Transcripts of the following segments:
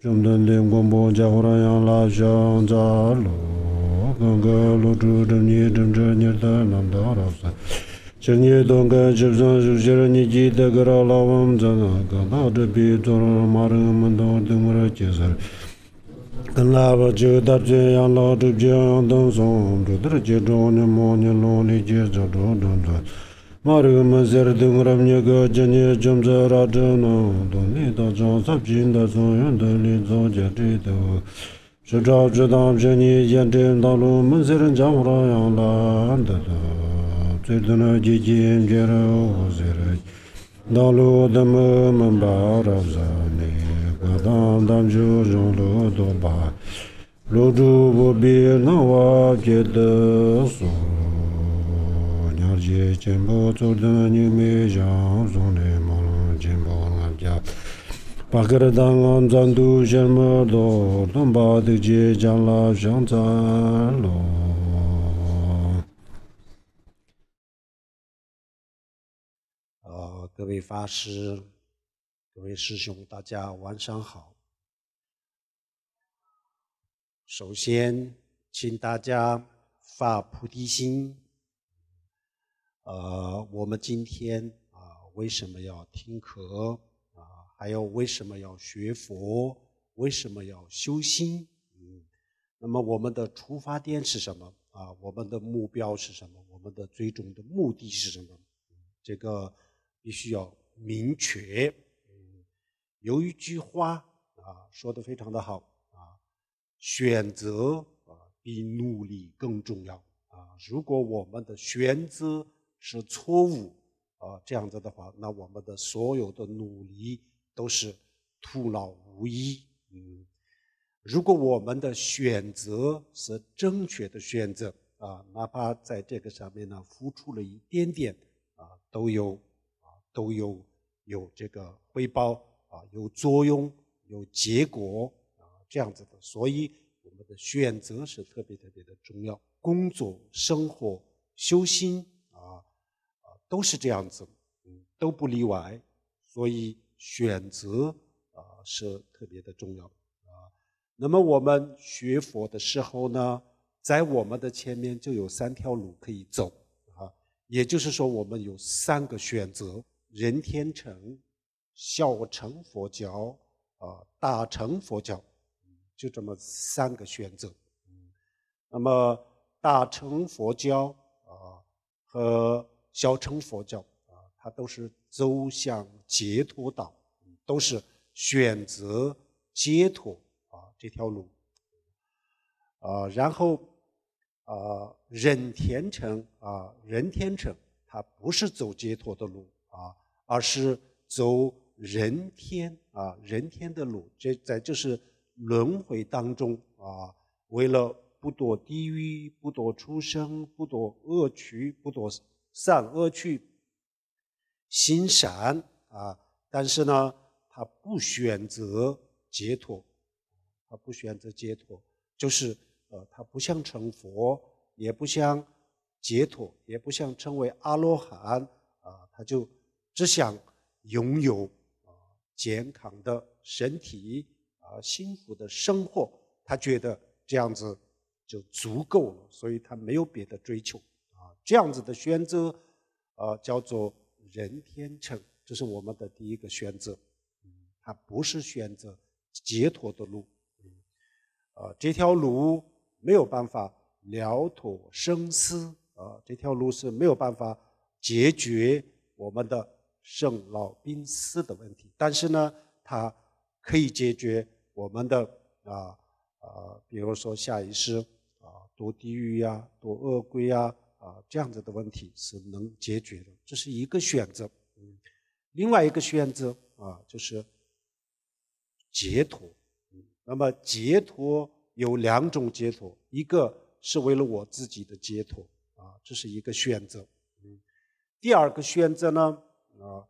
chung tung ting kung la xiong cha lu kung ni ji lo māru mā sēr dīṅ rāp 돈이도 jīnī chūm tsā rā tū nūtū nī tā chā sā pshīn tā tsū yun tā 杰杰波卓丹尼美香，嗡颂内摩龙杰波阿佳，巴克尔当昂赞都杰摩多，朗巴德杰加拉香赞罗。啊，各位法师，各位师兄，大家晚上好。首先，请大家发菩提心。呃，我们今天啊，为什么要听课啊？还有为什么要学佛？为什么要修心？嗯，那么我们的出发点是什么？啊，我们的目标是什么？我们的最终的目的是什么？这个必须要明确。有一句话啊，说的非常的好啊，选择啊比努力更重要啊。如果我们的选择，是错误啊！这样子的话，那我们的所有的努力都是徒劳无益。嗯，如果我们的选择是正确的选择啊，哪怕在这个上面呢付出了一点点啊，都有啊都有有这个回报啊，有作用，有结果啊，这样子的。所以我们的选择是特别特别的重要。工作、生活、修心啊。都是这样子，嗯，都不例外，所以选择啊是特别的重要啊。那么我们学佛的时候呢，在我们的前面就有三条路可以走啊，也就是说我们有三个选择：人天成、小乘佛教啊、大乘佛教，就这么三个选择。那么大乘佛教啊和小乘佛教啊，它都是走向解脱道，都是选择解脱啊这条路。啊，然后啊，人天成啊，人天成它不是走解脱的路啊，而是走人天啊，人天的路，这在就是轮回当中啊，为了不堕地狱，不堕出生，不堕恶趣，不堕。善恶去，心善啊，但是呢，他不选择解脱，他不选择解脱，就是呃，他不想成佛，也不想解脱，也不想成为阿罗汉啊，他就只想拥有啊健康的身体啊，幸福的生活，他觉得这样子就足够了，所以他没有别的追求。这样子的选择，呃，叫做人天成，这是我们的第一个选择。它不是选择解脱的路，啊，这条路没有办法了脱生死，啊，这条路是没有办法解决我们的生老病死的问题。但是呢，它可以解决我们的啊啊，比如说下一世啊，堕地狱呀，堕恶鬼呀。啊，这样子的问题是能解决的，这是一个选择。嗯，另外一个选择啊，就是解脱。嗯，那么解脱有两种解脱，一个是为了我自己的解脱啊，这是一个选择。嗯，第二个选择呢啊，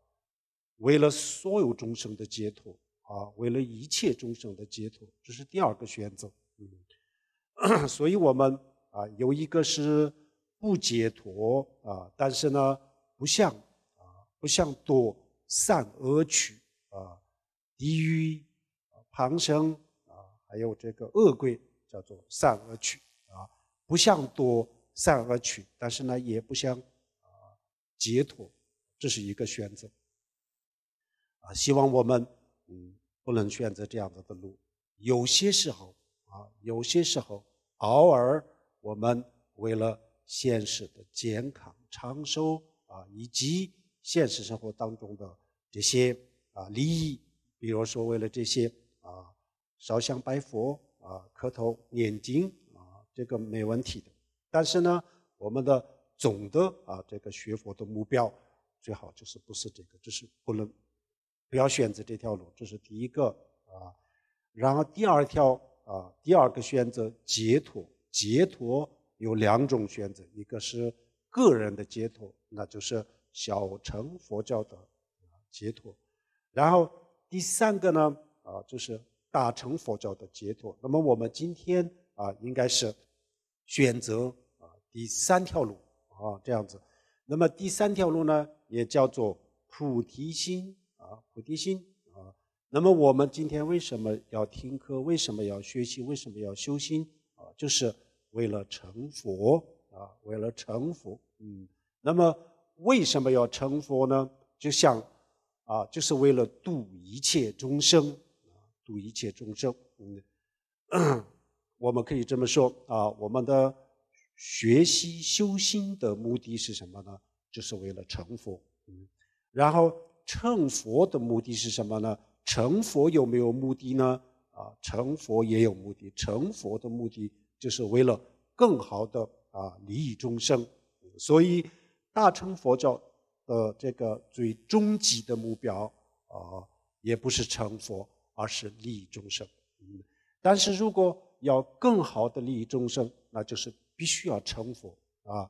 为了所有众生的解脱啊，为了一切众生的解脱，这是第二个选择。嗯，所以我们啊，有一个是。不解脱啊，但是呢，不像啊，不像躲善恶取啊，地狱、旁生啊，还有这个恶鬼，叫做善恶取啊，不像躲善恶取，但是呢，也不像啊解脱，这是一个选择啊，希望我们嗯，不能选择这样子的路。有些时候啊，有些时候偶尔我们为了。现实的健康长寿啊，以及现实生活当中的这些啊利益，比如说为了这些啊烧香拜佛啊、磕头念经啊，这个没问题的。但是呢，我们的总的啊这个学佛的目标，最好就是不是这个，就是不能不要选择这条路，这是第一个啊。然后第二条啊，第二个选择解脱，解脱。有两种选择，一个是个人的解脱，那就是小乘佛教的解脱；然后第三个呢，啊，就是大乘佛教的解脱。那么我们今天啊，应该是选择啊第三条路啊这样子。那么第三条路呢，也叫做菩提心啊，菩提心啊。那么我们今天为什么要听课？为什么要学习？为什么要修心啊？就是。为了成佛啊，为了成佛，嗯，那么为什么要成佛呢？就像啊，就是为了度一切众生啊，度一切众生，嗯，我们可以这么说啊，我们的学习修心的目的是什么呢？就是为了成佛，嗯，然后成佛的目的是什么呢？成佛有没有目的呢？啊，成佛也有目的，成佛的目的。就是为了更好的啊利益众生，所以大乘佛教的这个最终极的目标啊，也不是成佛，而是利益众生。嗯，但是如果要更好的利益众生，那就是必须要成佛啊，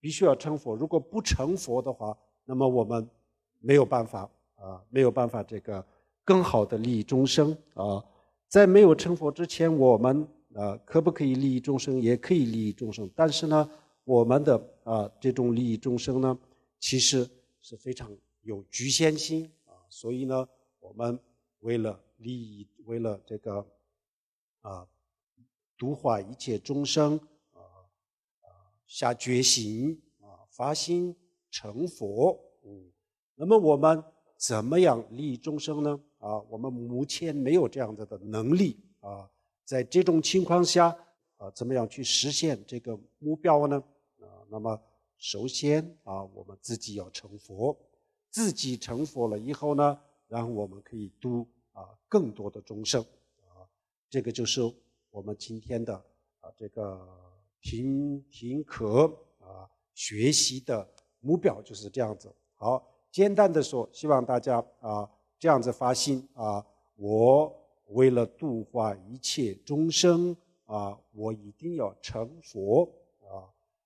必须要成佛。如果不成佛的话，那么我们没有办法啊，没有办法这个更好的利益众生啊。在没有成佛之前，我们。啊，可不可以利益众生？也可以利益众生，但是呢，我们的啊，这种利益众生呢，其实是非常有局限性啊。所以呢，我们为了利益，为了这个啊，度化一切众生啊，下决心啊，发心成佛。嗯，那么我们怎么样利益众生呢？啊，我们目前没有这样子的能力啊。在这种情况下，啊，怎么样去实现这个目标呢？啊，那么首先啊，我们自己要成佛，自己成佛了以后呢，然后我们可以度啊更多的众生，啊，这个就是我们今天的啊这个听听课啊学习的目标就是这样子。好，简单的说，希望大家啊这样子发心啊，我。为了度化一切众生啊，我一定要成佛啊！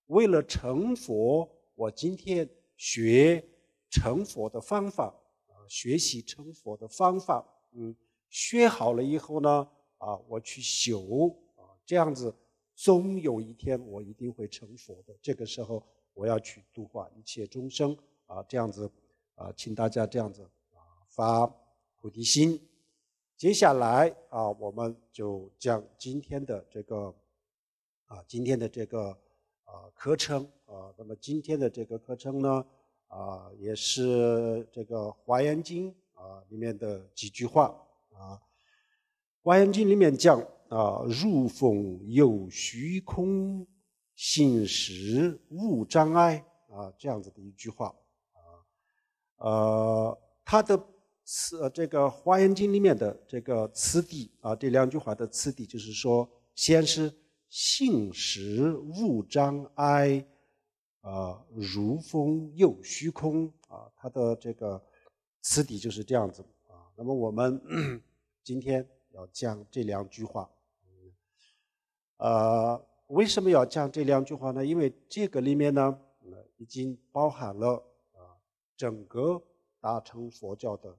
为了成佛，我今天学成佛的方法，啊，学习成佛的方法，嗯，学好了以后呢，啊，我去修啊，这样子，终有一天我一定会成佛的。这个时候我要去度化一切众生啊，这样子啊，请大家这样子啊发菩提心。接下来啊，我们就讲今天的这个啊，今天的这个啊课程啊。那么今天的这个课程呢，啊，也是这个《华严经》啊里面的几句话啊，《华严经》里面讲啊，入风有虚空，行实无障碍啊，这样子的一句话啊，呃，它的。此这个《华严经》里面的这个“此第啊，这两句话的“此第就是说，先是信实勿张哀，呃，如风又虚空啊，它的这个“此底就是这样子啊。那么我们 今天要讲这两句话，呃，为什么要讲这两句话呢？因为这个里面呢，已经包含了啊，整个大乘佛教的。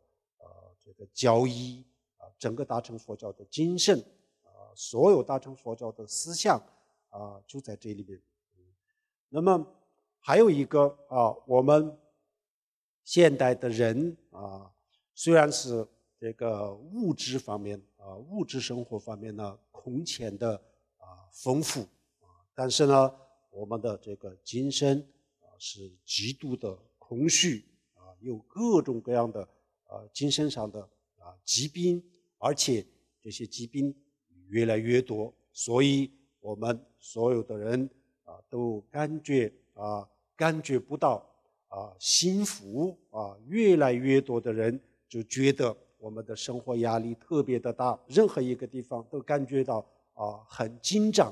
这个交易啊，整个大乘佛教的精神啊，所有大乘佛教的思想啊，就在这里面。那么还有一个啊，我们现代的人啊，虽然是这个物质方面啊，物质生活方面呢空前的啊丰富啊，但是呢，我们的这个精神啊是极度的空虚啊，有各种各样的。精神上的啊疾病，而且这些疾病越来越多，所以我们所有的人啊，都感觉啊感觉不到啊幸福啊，越来越多的人就觉得我们的生活压力特别的大，任何一个地方都感觉到啊很紧张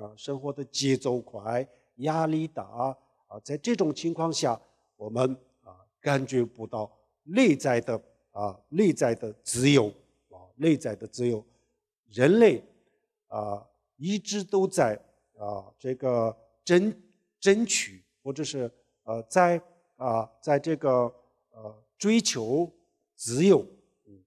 啊，生活的节奏快，压力大啊，在这种情况下，我们啊感觉不到。内在的啊，内在的自由啊，内在的自由，人类啊一直都在啊这个争争取或者是呃在啊在这个呃追求自由，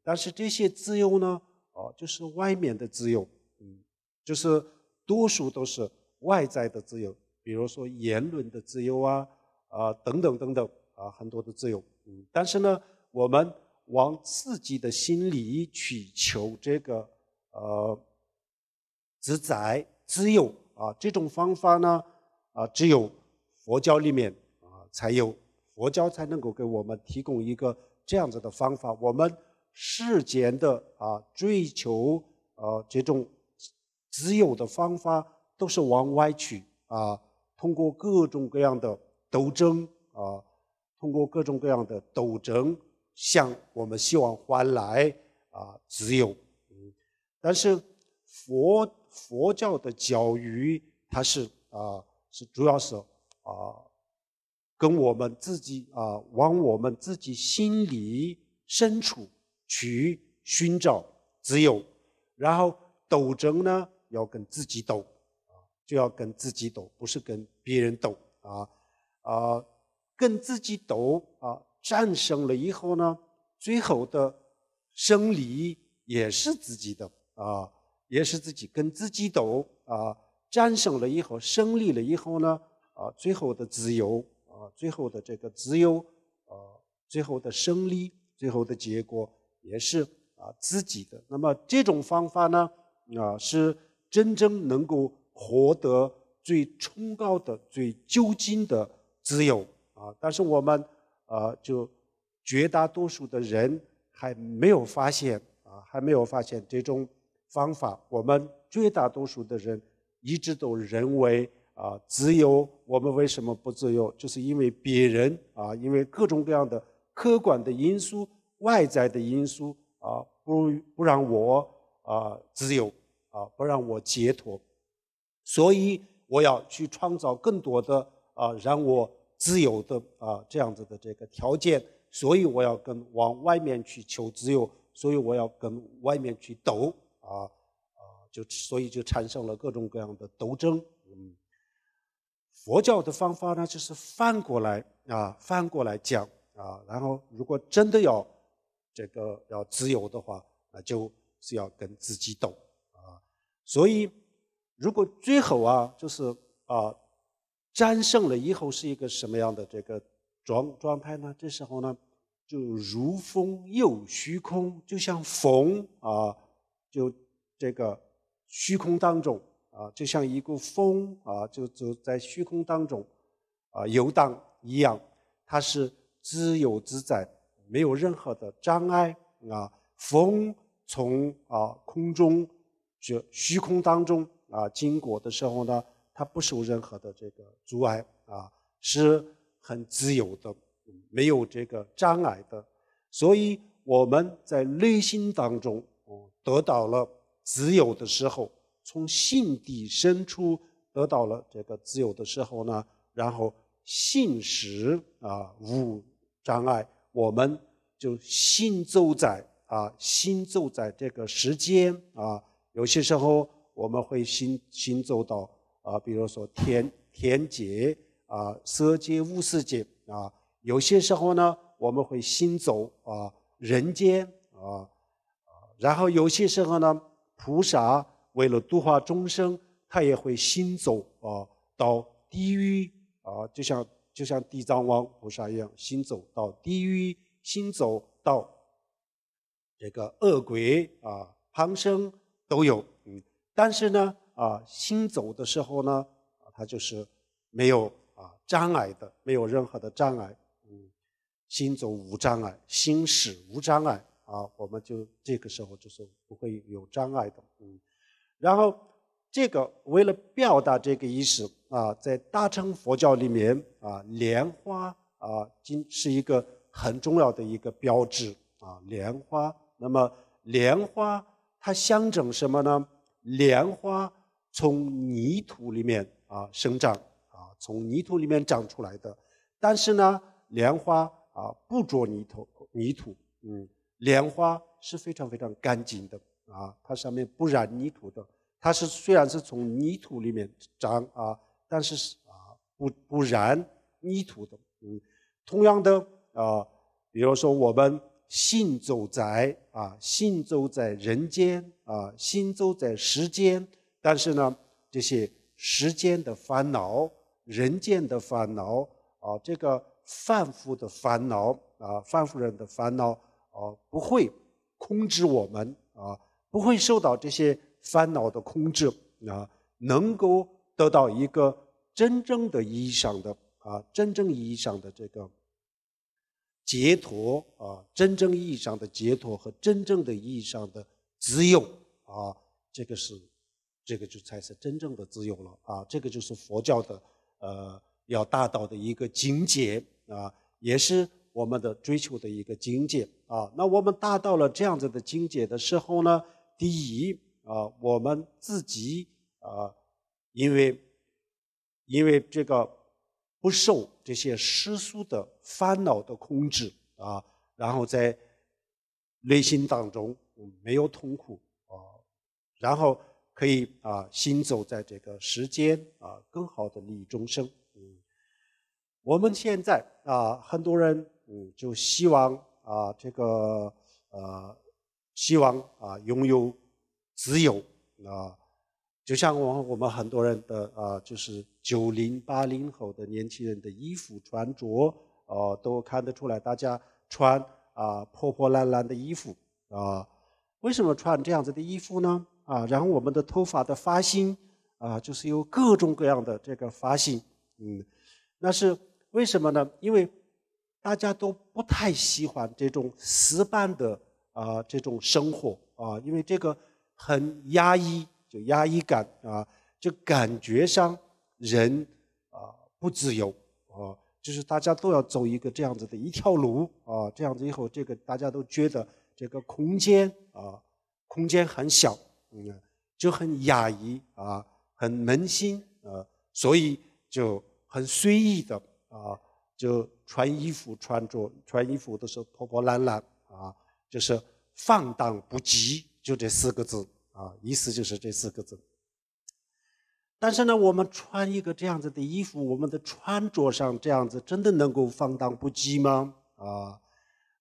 但是这些自由呢啊就是外面的自由，嗯，就是多数都是外在的自由，比如说言论的自由啊啊等等等等啊很多的自由。但是呢，我们往自己的心里去求这个呃自在自由啊，这种方法呢啊，只有佛教里面啊才有，佛教才能够给我们提供一个这样子的方法。我们世间的啊追求呃这种自由的方法，都是往歪去啊，通过各种各样的斗争啊。通过各种各样的斗争，向我们希望换来啊自由。但是佛佛教的教育，它是啊是主要是啊，跟我们自己啊往我们自己心里深处去寻找自由，然后斗争呢要跟自己斗啊，就要跟自己斗，不是跟别人斗啊啊。跟自己斗啊，战胜了以后呢，最后的胜利也是自己的啊，也是自己跟自己斗啊，战胜了以后，胜利了以后呢，啊，最后的自由啊，最后的这个自由啊，最后的胜利，最后的结果也是啊自己的。那么这种方法呢，啊，是真正能够获得最崇高的、最究竟的自由。啊！但是我们，呃，就绝大多数的人还没有发现啊，还没有发现这种方法。我们绝大多数的人一直都认为啊，自由。我们为什么不自由？就是因为别人啊，因为各种各样的客观的因素、外在的因素啊，不不让我啊自由啊，不让我解脱。所以我要去创造更多的啊，让我。自由的啊，这样子的这个条件，所以我要跟往外面去求自由，所以我要跟外面去斗啊啊，就所以就产生了各种各样的斗争。嗯，佛教的方法呢，就是反过来啊，反过来讲啊，然后如果真的要这个要自由的话那就是要跟自己斗啊，所以如果最后啊，就是啊。战胜了以后是一个什么样的这个状状态呢？这时候呢，就如风又虚空，就像风啊，就这个虚空当中啊，就像一股风啊，就走在虚空当中啊游荡一样，它是自由自在，没有任何的障碍啊。风从啊空中就虚空当中啊经过的时候呢。它不受任何的这个阻碍啊，是很自由的，没有这个障碍的。所以我们在内心当中，哦，得到了自由的时候，从心底深处得到了这个自由的时候呢，然后信实啊，无障碍，我们就行走在啊，行走在这个时间啊，有些时候我们会行行走到。啊，比如说天天界啊，色界、无色界啊，有些时候呢，我们会行走啊人间啊，然后有些时候呢，菩萨为了度化众生，他也会行走啊到地狱啊，就像就像地藏王菩萨一样，行走到地狱，行走到这个恶鬼啊、旁生都有，嗯，但是呢。啊，行走的时候呢，啊，它就是没有啊障碍的，没有任何的障碍，嗯，行走无障碍，行驶无障碍啊，我们就这个时候就是不会有障碍的，嗯，然后这个为了表达这个意思啊，在大乘佛教里面啊，莲花啊经是一个很重要的一个标志啊，莲花。那么莲花它象征什么呢？莲花。从泥土里面啊生长啊，从泥土里面长出来的，但是呢，莲花啊不着泥土泥土，嗯，莲花是非常非常干净的啊，它上面不染泥土的。它是虽然是从泥土里面长啊，但是啊不不染泥土的。嗯，同样的啊，比如说我们信走在啊，信走在人间啊，信走在世间。但是呢，这些时间的烦恼、人间的烦恼啊，这个凡夫的烦恼啊，凡夫人的烦恼啊，不会控制我们啊，不会受到这些烦恼的控制啊，能够得到一个真正的意义上的啊，真正意义上的这个解脱啊，真正意义上的解脱和真正的意义上的自由啊，这个是。这个就才是真正的自由了啊！这个就是佛教的，呃，要达到的一个境界啊，也是我们的追求的一个境界啊。那我们达到了这样子的境界的时候呢，第一啊，我们自己啊，因为，因为这个不受这些世俗的烦恼的控制啊，然后在内心当中没有痛苦啊，然后。可以啊，行走在这个时间啊，更好的利益终生。嗯，我们现在啊，很多人嗯，就希望啊，这个呃，希望啊，拥有自由啊。就像我我们很多人的啊，就是九零八零后的年轻人的衣服穿着啊，都看得出来，大家穿啊破破烂烂的衣服啊。为什么穿这样子的衣服呢？啊，然后我们的头发的发心啊，就是有各种各样的这个发心，嗯，那是为什么呢？因为大家都不太喜欢这种死板的啊这种生活啊，因为这个很压抑，就压抑感啊，就感觉上人啊不自由啊，就是大家都要走一个这样子的一条路啊，这样子以后，这个大家都觉得这个空间啊，空间很小。嗯，就很雅逸啊，很文心啊，所以就很随意的啊，就穿衣服、穿着、穿衣服都是破破烂烂啊，就是放荡不羁，就这四个字啊，意思就是这四个字。但是呢，我们穿一个这样子的衣服，我们的穿着上这样子，真的能够放荡不羁吗？啊，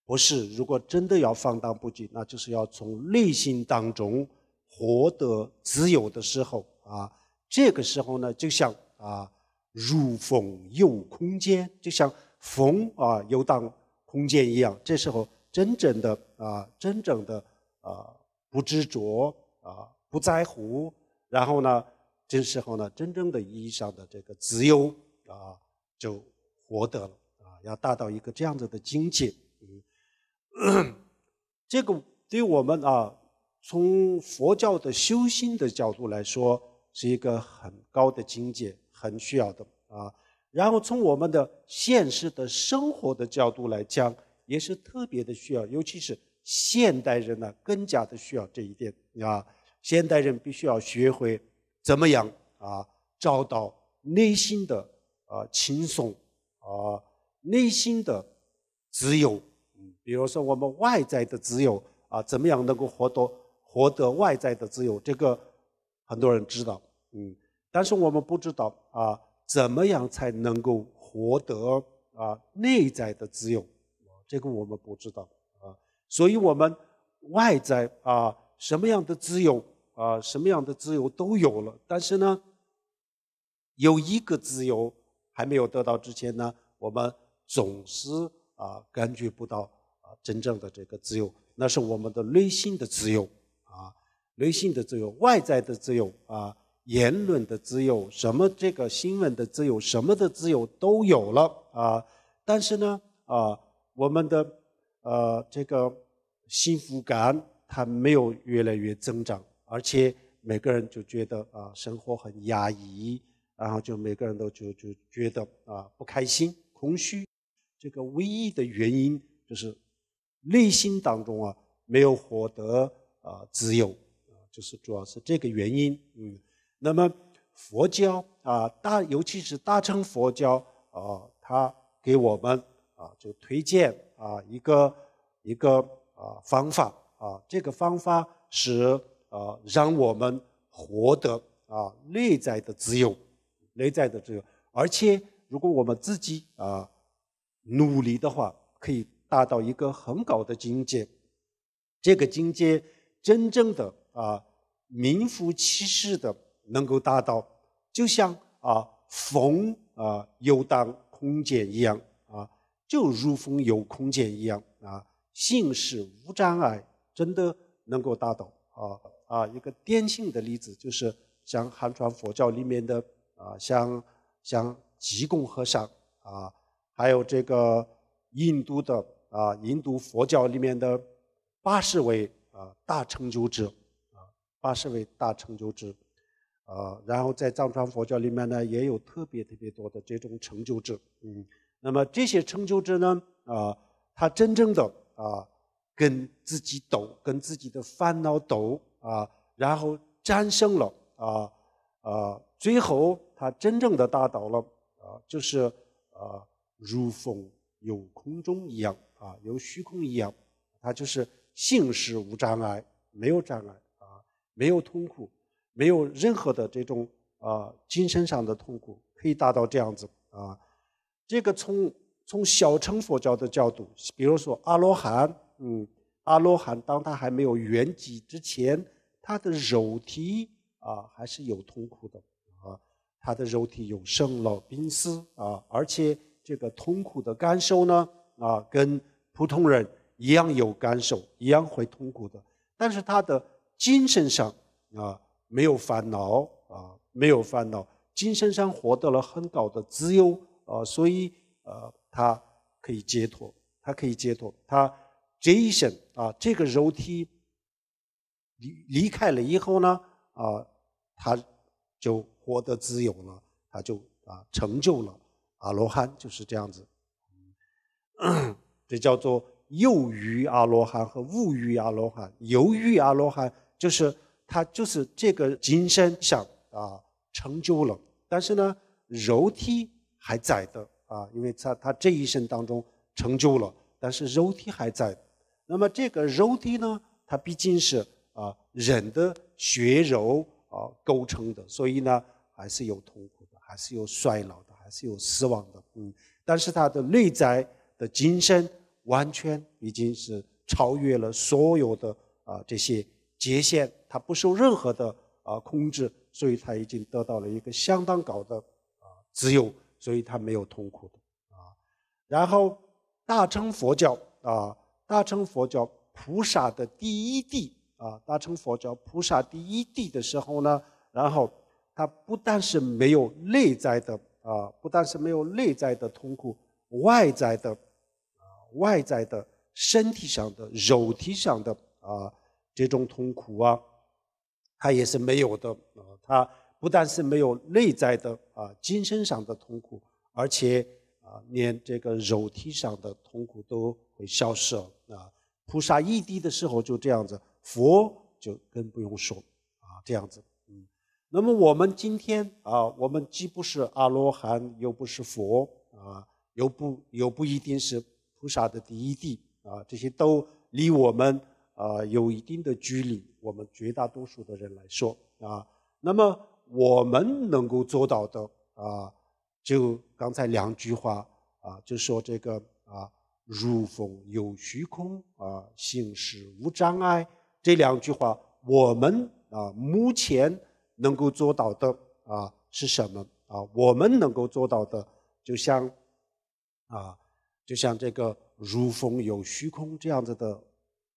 不是。如果真的要放荡不羁，那就是要从内心当中。活得自由的时候啊，这个时候呢，就像啊入风有空间，就像风啊游荡空间一样。这时候真正的啊，真正的啊不执着啊不在乎，然后呢，这时候呢，真正的意义上的这个自由啊，就获得了啊，要达到一个这样子的境界。嗯，这个对我们啊。从佛教的修心的角度来说，是一个很高的境界，很需要的啊。然后从我们的现实的生活的角度来讲，也是特别的需要，尤其是现代人呢，更加的需要这一点啊。现代人必须要学会怎么样啊，找到内心的啊轻松啊，内心的自由。嗯，比如说我们外在的自由啊，怎么样能够获得？获得外在的自由，这个很多人知道，嗯，但是我们不知道啊，怎么样才能够获得啊内在的自由？这个我们不知道啊。所以，我们外在啊，什么样的自由啊，什么样的自由都有了，但是呢，有一个自由还没有得到之前呢，我们总是啊感觉不到啊真正的这个自由，那是我们的内心的自由。内心的自由、外在的自由啊，言论的自由、什么这个新闻的自由、什么的自由都有了啊，但是呢啊，我们的呃这个幸福感它没有越来越增长，而且每个人就觉得啊生活很压抑，然后就每个人都就就觉得啊不开心、空虚。这个唯一的原因就是内心当中啊没有获得啊自由。就是主要是这个原因，嗯，那么佛教啊，大尤其是大乘佛教啊，它给我们啊，就推荐啊一个一个啊方法啊，这个方法是啊，让我们获得啊内在的自由，内在的自由，而且如果我们自己啊努力的话，可以达到一个很高的境界，这个境界真正的。啊，名副其实的能够达到，就像啊风啊游荡空间一样啊，就如风游空间一样啊，形式无障碍，真的能够达到啊啊一个典型的例子就是像汉传佛教里面的啊，像像济公和尚啊，还有这个印度的啊，印度佛教里面的八十位啊大成就者。八十位大成就者，啊，然后在藏传佛教里面呢，也有特别特别多的这种成就者，嗯，那么这些成就者呢，啊，他真正的啊，跟自己斗，跟自己的烦恼斗啊，然后战胜了啊，啊，最后他真正的达到了啊，就是啊，如风有空中一样啊，有虚空一样，他就是性是无障碍，没有障碍。没有痛苦，没有任何的这种啊精神上的痛苦，可以达到这样子啊。这个从从小乘佛教的角度，比如说阿罗汉，嗯，阿罗汉当他还没有圆寂之前，他的肉体啊还是有痛苦的啊，他的肉体有生老病死啊，而且这个痛苦的感受呢啊，跟普通人一样有感受，一样会痛苦的，但是他的。精神上啊，没有烦恼啊，没有烦恼，精神上获得了很高的自由啊，所以呃，他可以解脱，他可以解脱，他这一生啊，这个肉体离离开了以后呢啊，他就获得自由了，他就啊成就了阿罗汉就是这样子，这叫做有于阿罗汉和无于阿罗汉，有于阿罗汉。就是他，就是这个精神上啊成就了，但是呢，肉体还在的啊，因为他他这一生当中成就了，但是肉体还在。那么这个肉体呢，它毕竟是啊人的血肉啊构成的，所以呢，还是有痛苦的，还是有衰老的，还是有死亡的。嗯，但是他的内在的精神完全已经是超越了所有的啊这些。界限，它不受任何的啊控制，所以它已经得到了一个相当高的啊自由，所以它没有痛苦的啊。然后大乘佛教啊，大乘佛教菩萨的第一地啊，大乘佛教菩萨第一地的时候呢，然后它不但是没有内在的啊，不但是没有内在的痛苦，外在的啊，外在的身体上的肉体上的啊。这种痛苦啊，他也是没有的。啊，他不但是没有内在的啊精神上的痛苦，而且啊，连这个肉体上的痛苦都会消失。啊，菩萨一地的时候就这样子，佛就更不用说啊，这样子。嗯，那么我们今天啊，我们既不是阿罗汉，又不是佛啊，又不又不一定是菩萨的第一地啊，这些都离我们。啊，有一定的距离，我们绝大多数的人来说啊，那么我们能够做到的啊，就刚才两句话啊，就说这个啊，如风有虚空啊，行事无障碍这两句话，我们啊目前能够做到的啊是什么啊？我们能够做到的，就像啊，就像这个如风有虚空这样子的。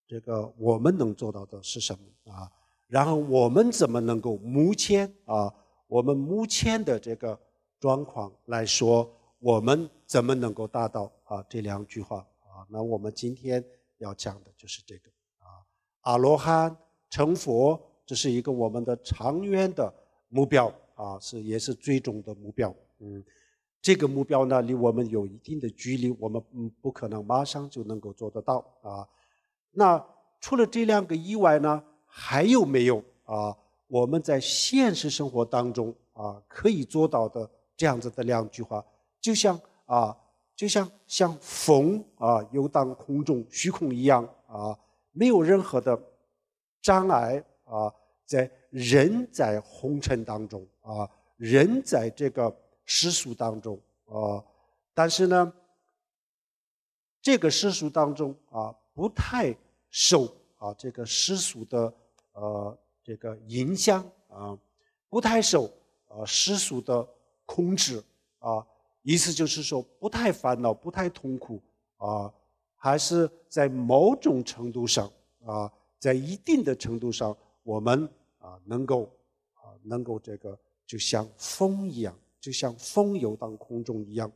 这个我们能做到的是什么啊？然后我们怎么能够目前啊，我们目前的这个状况来说，我们怎么能够达到啊？这两句话啊，那我们今天要讲的就是这个啊，阿罗汉成佛，这是一个我们的长远的目标啊，是也是最终的目标。嗯，这个目标呢，离我们有一定的距离，我们嗯不可能马上就能够做得到啊。那除了这两个以外呢，还有没有啊？我们在现实生活当中啊，可以做到的这样子的两句话，就像啊，就像像风啊，游荡空中虚空一样啊，没有任何的障碍啊。在人在红尘当中啊，人在这个世俗当中啊，但是呢，这个世俗当中啊。不太受啊这个世俗的呃这个影响啊，不太受呃世俗的控制啊。意思就是说，不太烦恼，不太痛苦啊，还是在某种程度上啊，在一定的程度上，我们啊能够啊能够这个就像风一样，就像风游荡空中一样，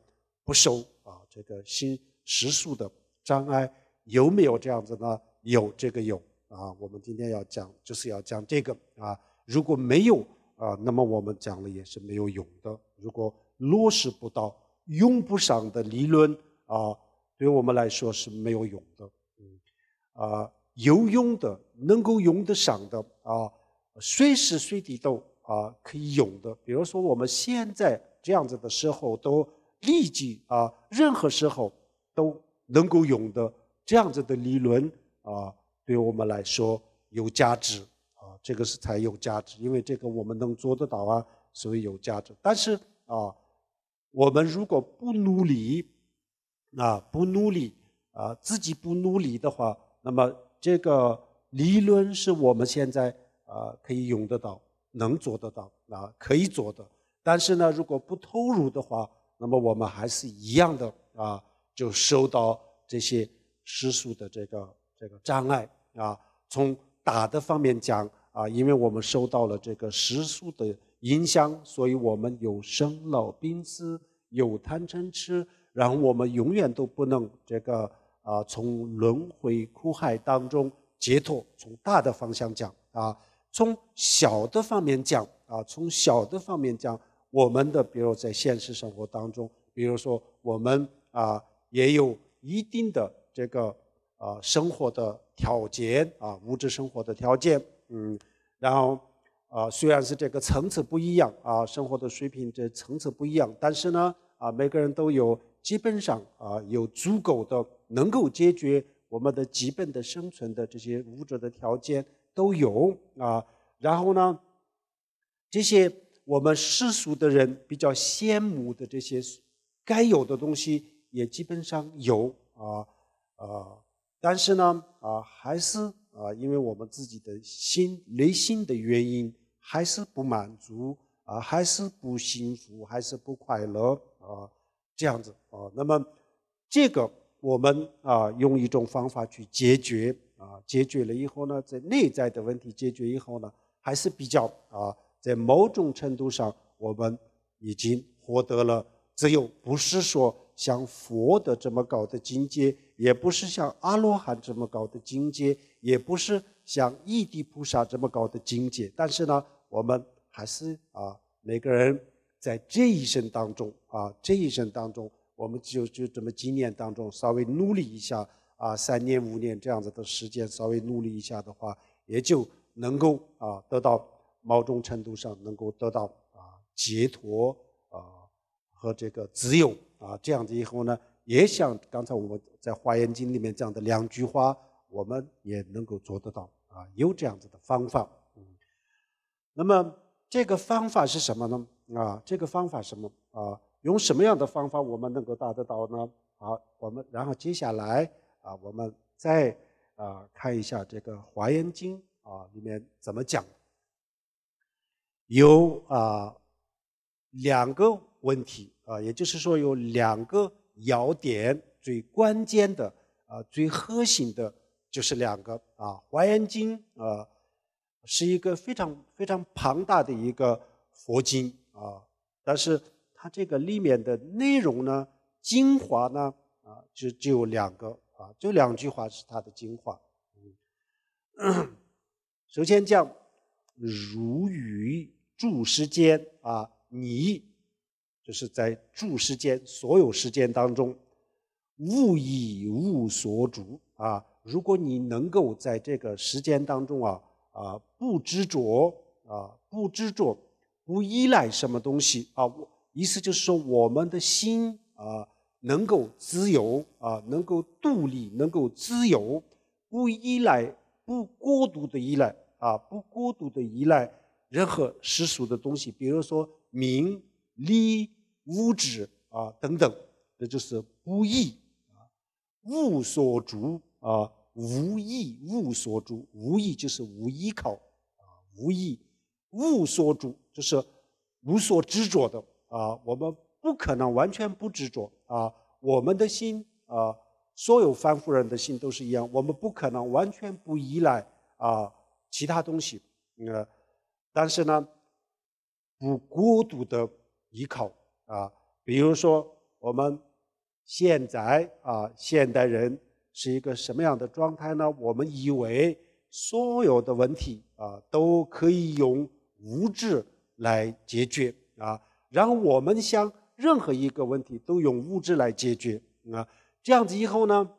不受啊这个心世俗的障碍。有没有这样子呢？有这个有啊，我们今天要讲就是要讲这个啊。如果没有啊，那么我们讲了也是没有用的。如果落实不到、用不上的理论啊，对我们来说是没有用的。嗯，啊，有用的、能够用得上的啊，随时随地都啊可以用的。比如说我们现在这样子的时候，都立即啊，任何时候都能够用的。这样子的理论啊，对我们来说有价值啊，这个是才有价值，因为这个我们能做得到啊，所以有价值。但是啊，我们如果不努力，啊，不努力啊，自己不努力的话，那么这个理论是我们现在啊可以用得到、能做得到啊可以做的。但是呢，如果不投入的话，那么我们还是一样的啊，就受到这些。食素的这个这个障碍啊，从大的方面讲啊，因为我们受到了这个食素的影响，所以我们有生老病死，有贪嗔痴，然后我们永远都不能这个啊，从轮回苦海当中解脱。从大的方向讲啊，从小的方面讲啊，从小的方面讲，我们的比如在现实生活当中，比如说我们啊，也有一定的。这个啊，生活的条件啊，物质生活的条件，嗯，然后啊，虽然是这个层次不一样啊，生活的水平这层次不一样，但是呢啊，每个人都有，基本上啊，有足够的能够解决我们的基本的生存的这些物质的条件都有啊。然后呢，这些我们世俗的人比较羡慕的这些该有的东西，也基本上有啊。啊，但是呢，啊，还是啊，因为我们自己的心、内心的原因，还是不满足，啊，还是不幸福，还是不快乐，啊，这样子，啊，那么这个我们啊，用一种方法去解决，啊，解决了以后呢，在内在的问题解决以后呢，还是比较啊，在某种程度上，我们已经获得了，只有不是说。像佛的这么高的境界，也不是像阿罗汉这么高的境界，也不是像异地菩萨这么高的境界。但是呢，我们还是啊，每个人在这一生当中啊，这一生当中，我们就就这么几年当中，稍微努力一下啊，三年五年这样子的时间，稍微努力一下的话，也就能够啊，得到某种程度上能够得到啊解脱啊和这个自由。啊，这样子以后呢，也像刚才我们在《华严经》里面这样的两句话，我们也能够做得到啊。有这样子的方法，嗯。那么这个方法是什么呢？啊，这个方法什么啊？用什么样的方法我们能够达得到呢？好，我们然后接下来啊，我们再啊看一下这个《华严经》啊里面怎么讲。有啊两个问题。啊，也就是说有两个要点，最关键的啊，最核心的就是两个啊，《华严经》啊是一个非常非常庞大的一个佛经啊，但是它这个里面的内容呢，精华呢啊，就只有两个啊，就两句话是它的精华。嗯，首先讲如语住世间啊，你。就是在住世间，所有时间当中，物以物所主啊。如果你能够在这个时间当中啊啊不执着啊不执着，不依赖什么东西啊，我意思就是说，我们的心啊能够自由啊，能够独立，能够自由，不依赖，不过度的依赖啊，不过度的依赖任何世俗的东西，比如说名。力、物质啊，等等，这就是不义啊，物所逐啊，无义物所逐，无义就是无依靠啊，无义物所逐就是无所执着的啊。我们不可能完全不执着啊，我们的心啊，所有凡夫人的心都是一样，我们不可能完全不依赖啊其他东西。呃，但是呢，不过度的。依靠啊，比如说我们现在啊，现代人是一个什么样的状态呢？我们以为所有的问题啊，都可以用物质来解决啊，然后我们想任何一个问题都用物质来解决啊，这样子以后呢，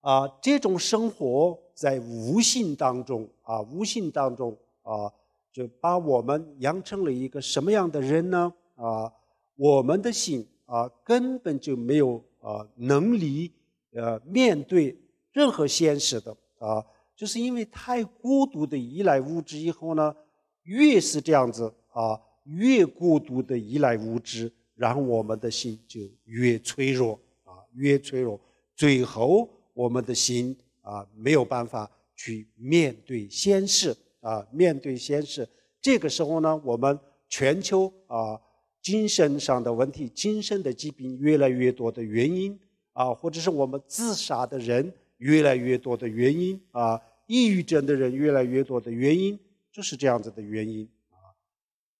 啊，这种生活在无形当中啊，无形当中啊。就把我们养成了一个什么样的人呢？啊，我们的心啊，根本就没有啊能力呃面对任何现实的啊，就是因为太过度的依赖物质以后呢，越是这样子啊，越过度的依赖物质，然后我们的心就越脆弱啊，越脆弱，最后我们的心啊没有办法去面对现实。啊，面对现实，这个时候呢，我们全球啊精神上的问题、精神的疾病越来越多的原因啊，或者是我们自杀的人越来越多的原因啊，抑郁症的人越来越多的原因，就是这样子的原因啊，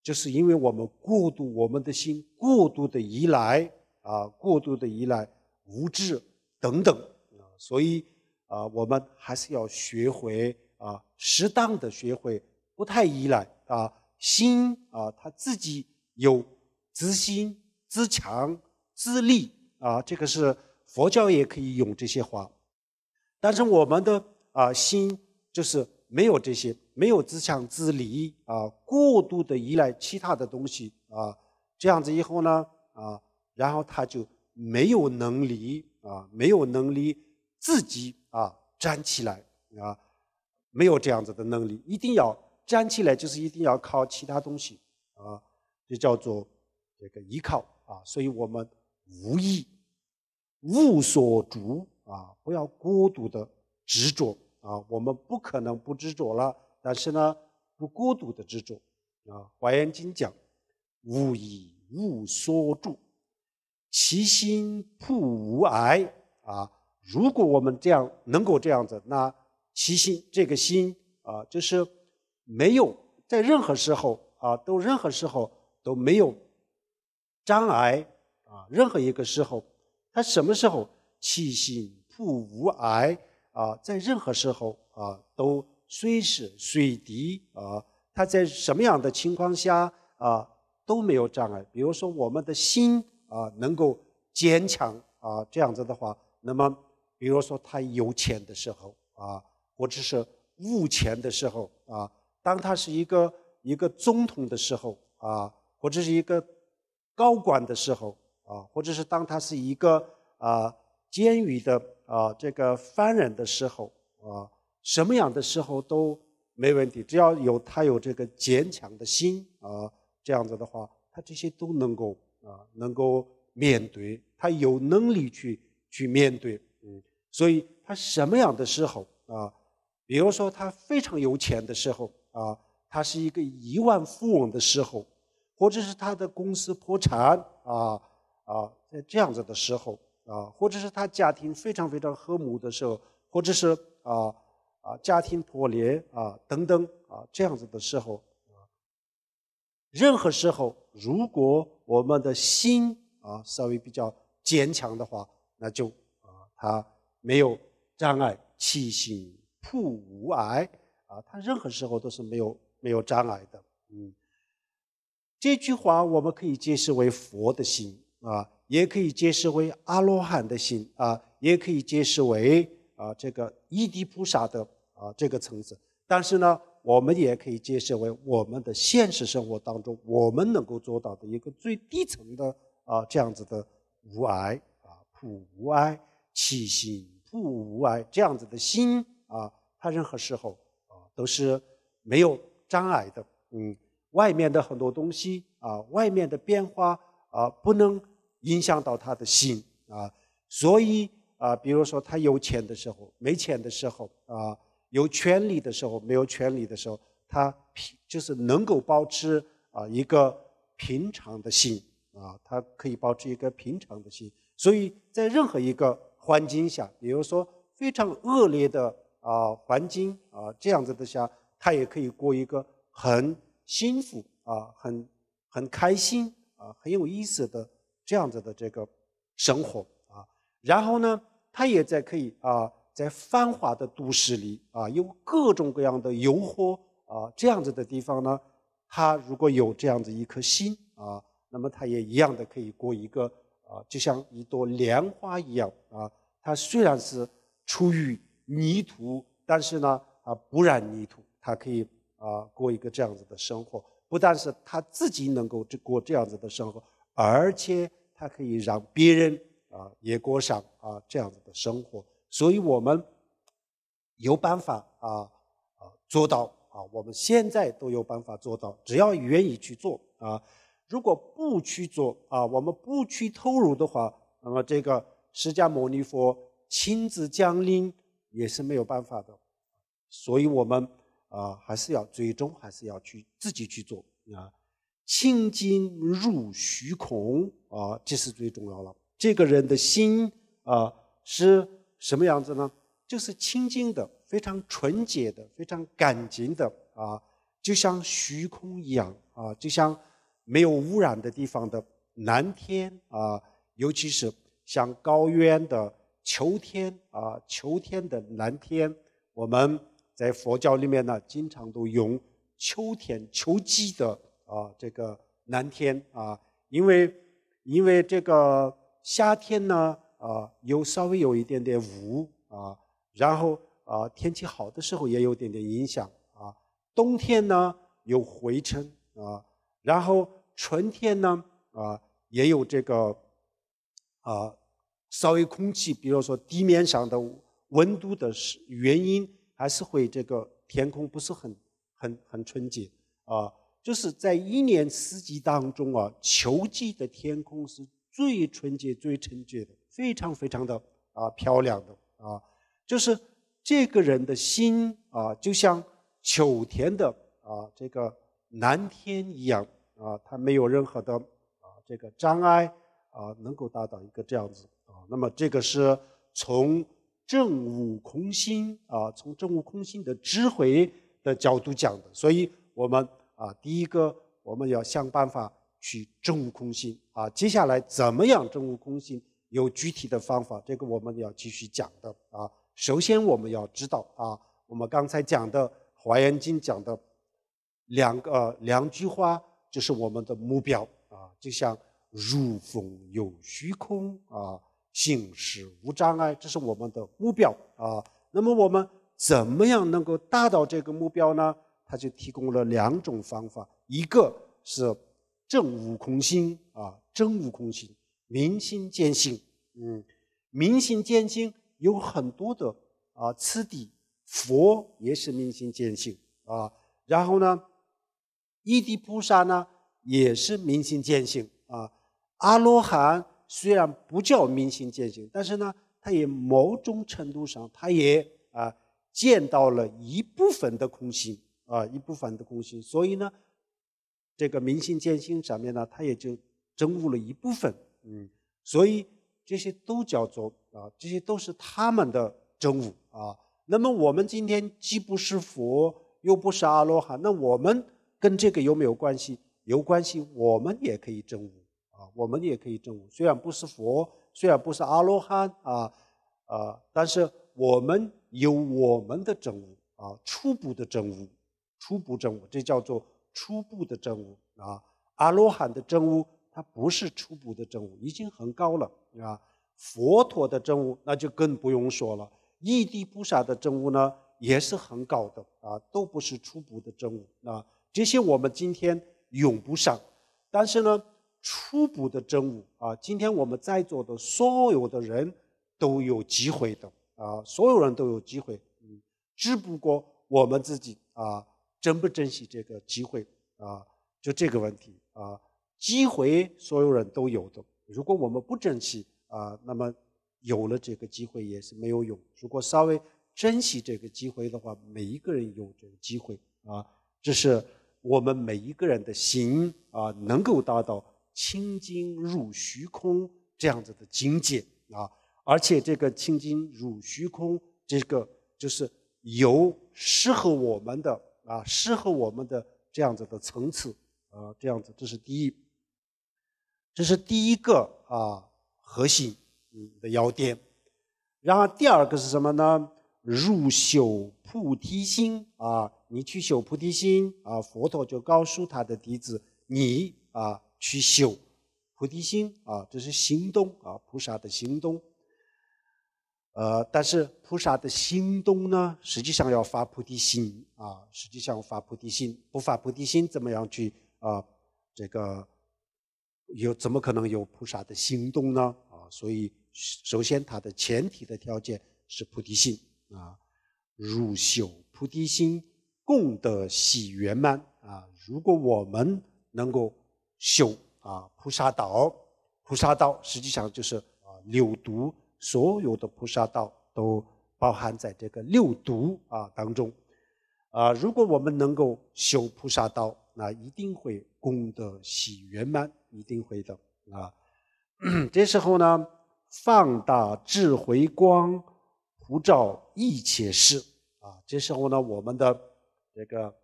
就是因为我们过度，我们的心过度的依赖啊，过度的依赖无知等等啊，所以啊，我们还是要学会。啊，适当的学会不太依赖啊，心啊，他自己有自心、自强、自立啊，这个是佛教也可以用这些话。但是我们的啊心就是没有这些，没有自强自立啊，过度的依赖其他的东西啊，这样子以后呢啊，然后他就没有能力啊，没有能力自己啊站起来啊。没有这样子的能力，一定要站起来，就是一定要靠其他东西啊，就叫做这个依靠啊。所以我们无依，无所住啊，不要过度的执着啊。我们不可能不执着了，但是呢，不过度的执着啊。《华严经》讲：无依无所住，其心不无碍啊。如果我们这样能够这样子，那。其心这个心啊，就是没有在任何时候啊，都任何时候都没有障碍啊。任何一个时候，他什么时候其心不无碍啊？在任何时候啊，都虽是水滴啊，他在什么样的情况下啊都没有障碍。比如说，我们的心啊能够坚强啊，这样子的话，那么比如说他有钱的时候啊。或者是务前的时候啊，当他是一个一个总统的时候啊，或者是一个高管的时候啊，或者是当他是一个啊监狱的啊这个犯人的时候啊，什么样的时候都没问题，只要有他有这个坚强的心啊，这样子的话，他这些都能够啊能够面对，他有能力去去面对，嗯，所以他什么样的时候啊？比如说他非常有钱的时候啊，他是一个亿万富翁的时候，或者是他的公司破产啊啊，在这样子的时候啊，或者是他家庭非常非常和睦的时候，或者是啊啊家庭破裂啊等等啊这样子的时候任何时候如果我们的心啊稍微比较坚强的话，那就啊他没有障碍气性普无癌啊，他任何时候都是没有没有障碍的。嗯，这句话我们可以解释为佛的心啊，也可以解释为阿罗汉的心啊，也可以解释为啊这个伊地菩萨的啊这个层次。但是呢，我们也可以解释为我们的现实生活当中，我们能够做到的一个最低层的啊这样子的无癌啊普无癌，起心普无癌这样子的心。啊，他任何时候啊都是没有障碍的。嗯，外面的很多东西啊，外面的变化啊，不能影响到他的心啊。所以啊，比如说他有钱的时候，没钱的时候啊，有权利的时候，没有权利的时候，他平就是能够保持啊一个平常的心啊，他可以保持一个平常的心。所以在任何一个环境下，比如说非常恶劣的。啊，环境啊，这样子的下，他也可以过一个很幸福啊，很很开心啊，很有意思的这样子的这个生活啊。然后呢，他也在可以啊，在繁华的都市里啊，有各种各样的诱惑啊，这样子的地方呢，他如果有这样子一颗心啊，那么他也一样的可以过一个啊，就像一朵莲花一样啊。他虽然是出于泥土，但是呢，啊，不染泥土，他可以啊过一个这样子的生活。不但是他自己能够这过这样子的生活，而且他可以让别人啊也过上啊这样子的生活。所以我们有办法啊啊做到啊，我们现在都有办法做到，只要愿意去做啊。如果不去做啊，我们不去投入的话，那么这个释迦牟尼佛亲自降临。也是没有办法的，所以我们啊还是要最终还是要去自己去做啊，清净入虚空啊，这是最重要了。这个人的心啊是什么样子呢？就是清净的，非常纯洁的，非常干净的啊，就像虚空一样啊，就像没有污染的地方的蓝天啊，尤其是像高原的。秋天啊，秋天的蓝天，我们在佛教里面呢，经常都用秋天、秋季的啊这个蓝天啊，因为因为这个夏天呢，啊有稍微有一点点雾啊，然后啊天气好的时候也有点点影响啊，冬天呢有回尘啊，然后春天呢啊也有这个啊。稍微空气，比如说地面上的温度的是原因，还是会这个天空不是很很很纯洁啊？就是在一年四季当中啊，秋季的天空是最纯洁最纯洁的，非常非常的啊漂亮的啊，就是这个人的心啊，就像秋天的啊这个蓝天一样啊，它没有任何的啊这个障碍啊，能够达到一个这样子。那么这个是从正悟空心啊，从正悟空心的智慧的角度讲的，所以，我们啊，第一个我们要想办法去正悟空心啊。接下来怎么样正悟空心，有具体的方法，这个我们要继续讲的啊。首先我们要知道啊，我们刚才讲的《华严经》讲的两个两句话，就是我们的目标啊，就像如风有虚空啊。心识无障碍，这是我们的目标啊。那么我们怎么样能够达到这个目标呢？他就提供了两种方法，一个是正悟空心啊，正悟空心，明心见性。嗯，明心见性有很多的啊，次第，佛也是明心见性啊。然后呢，伊地菩萨呢也是明心见性啊，阿罗汉。虽然不叫明心见性，但是呢，他也某种程度上，他也啊见到了一部分的空性啊，一部分的空性。所以呢，这个明心见性上面呢，他也就真悟了一部分。嗯，所以这些都叫做啊，这些都是他们的真悟啊。那么我们今天既不是佛，又不是阿罗汉，那我们跟这个有没有关系？有关系，我们也可以证悟。啊，我们也可以证悟，虽然不是佛，虽然不是阿罗汉啊，啊，但是我们有我们的证悟啊，初步的证悟，初步证悟，这叫做初步的证悟啊。阿罗汉的证悟，它不是初步的证悟，已经很高了啊。佛陀的证悟，那就更不用说了。异地菩萨的证悟呢，也是很高的啊，都不是初步的证悟啊。这些我们今天用不上，但是呢。初步的真悟啊，今天我们在座的所有的人都有机会的啊，所有人都有机会，嗯，只不过我们自己啊，珍不珍惜这个机会啊，就这个问题啊，机会所有人都有的，如果我们不珍惜啊，那么有了这个机会也是没有用。如果稍微珍惜这个机会的话，每一个人有这个机会啊，这是我们每一个人的心啊，能够达到。青金入虚空这样子的境界啊，而且这个青金入虚空，这个就是有适合我们的啊，适合我们的这样子的层次啊，这样子这是第一，这是第一个啊核心的要点。然后第二个是什么呢？入修菩提心啊，你去修菩提心啊，佛陀就告诉他的弟子你啊。去修菩提心啊，这是行动啊，菩萨的行动。呃，但是菩萨的行动呢，实际上要发菩提心啊，实际上发菩提心，不发菩提心，怎么样去啊？这个有怎么可能有菩萨的行动呢？啊，所以首先它的前提的条件是菩提心啊，入修菩提心，功德喜圆满啊。如果我们能够。修啊，菩萨道，菩萨道实际上就是啊六毒，所有的菩萨道都包含在这个六毒啊当中。啊，如果我们能够修菩萨道，那一定会功德喜圆满，一定会的啊。这时候呢，放大智慧光，普照一切事啊。这时候呢，我们的这个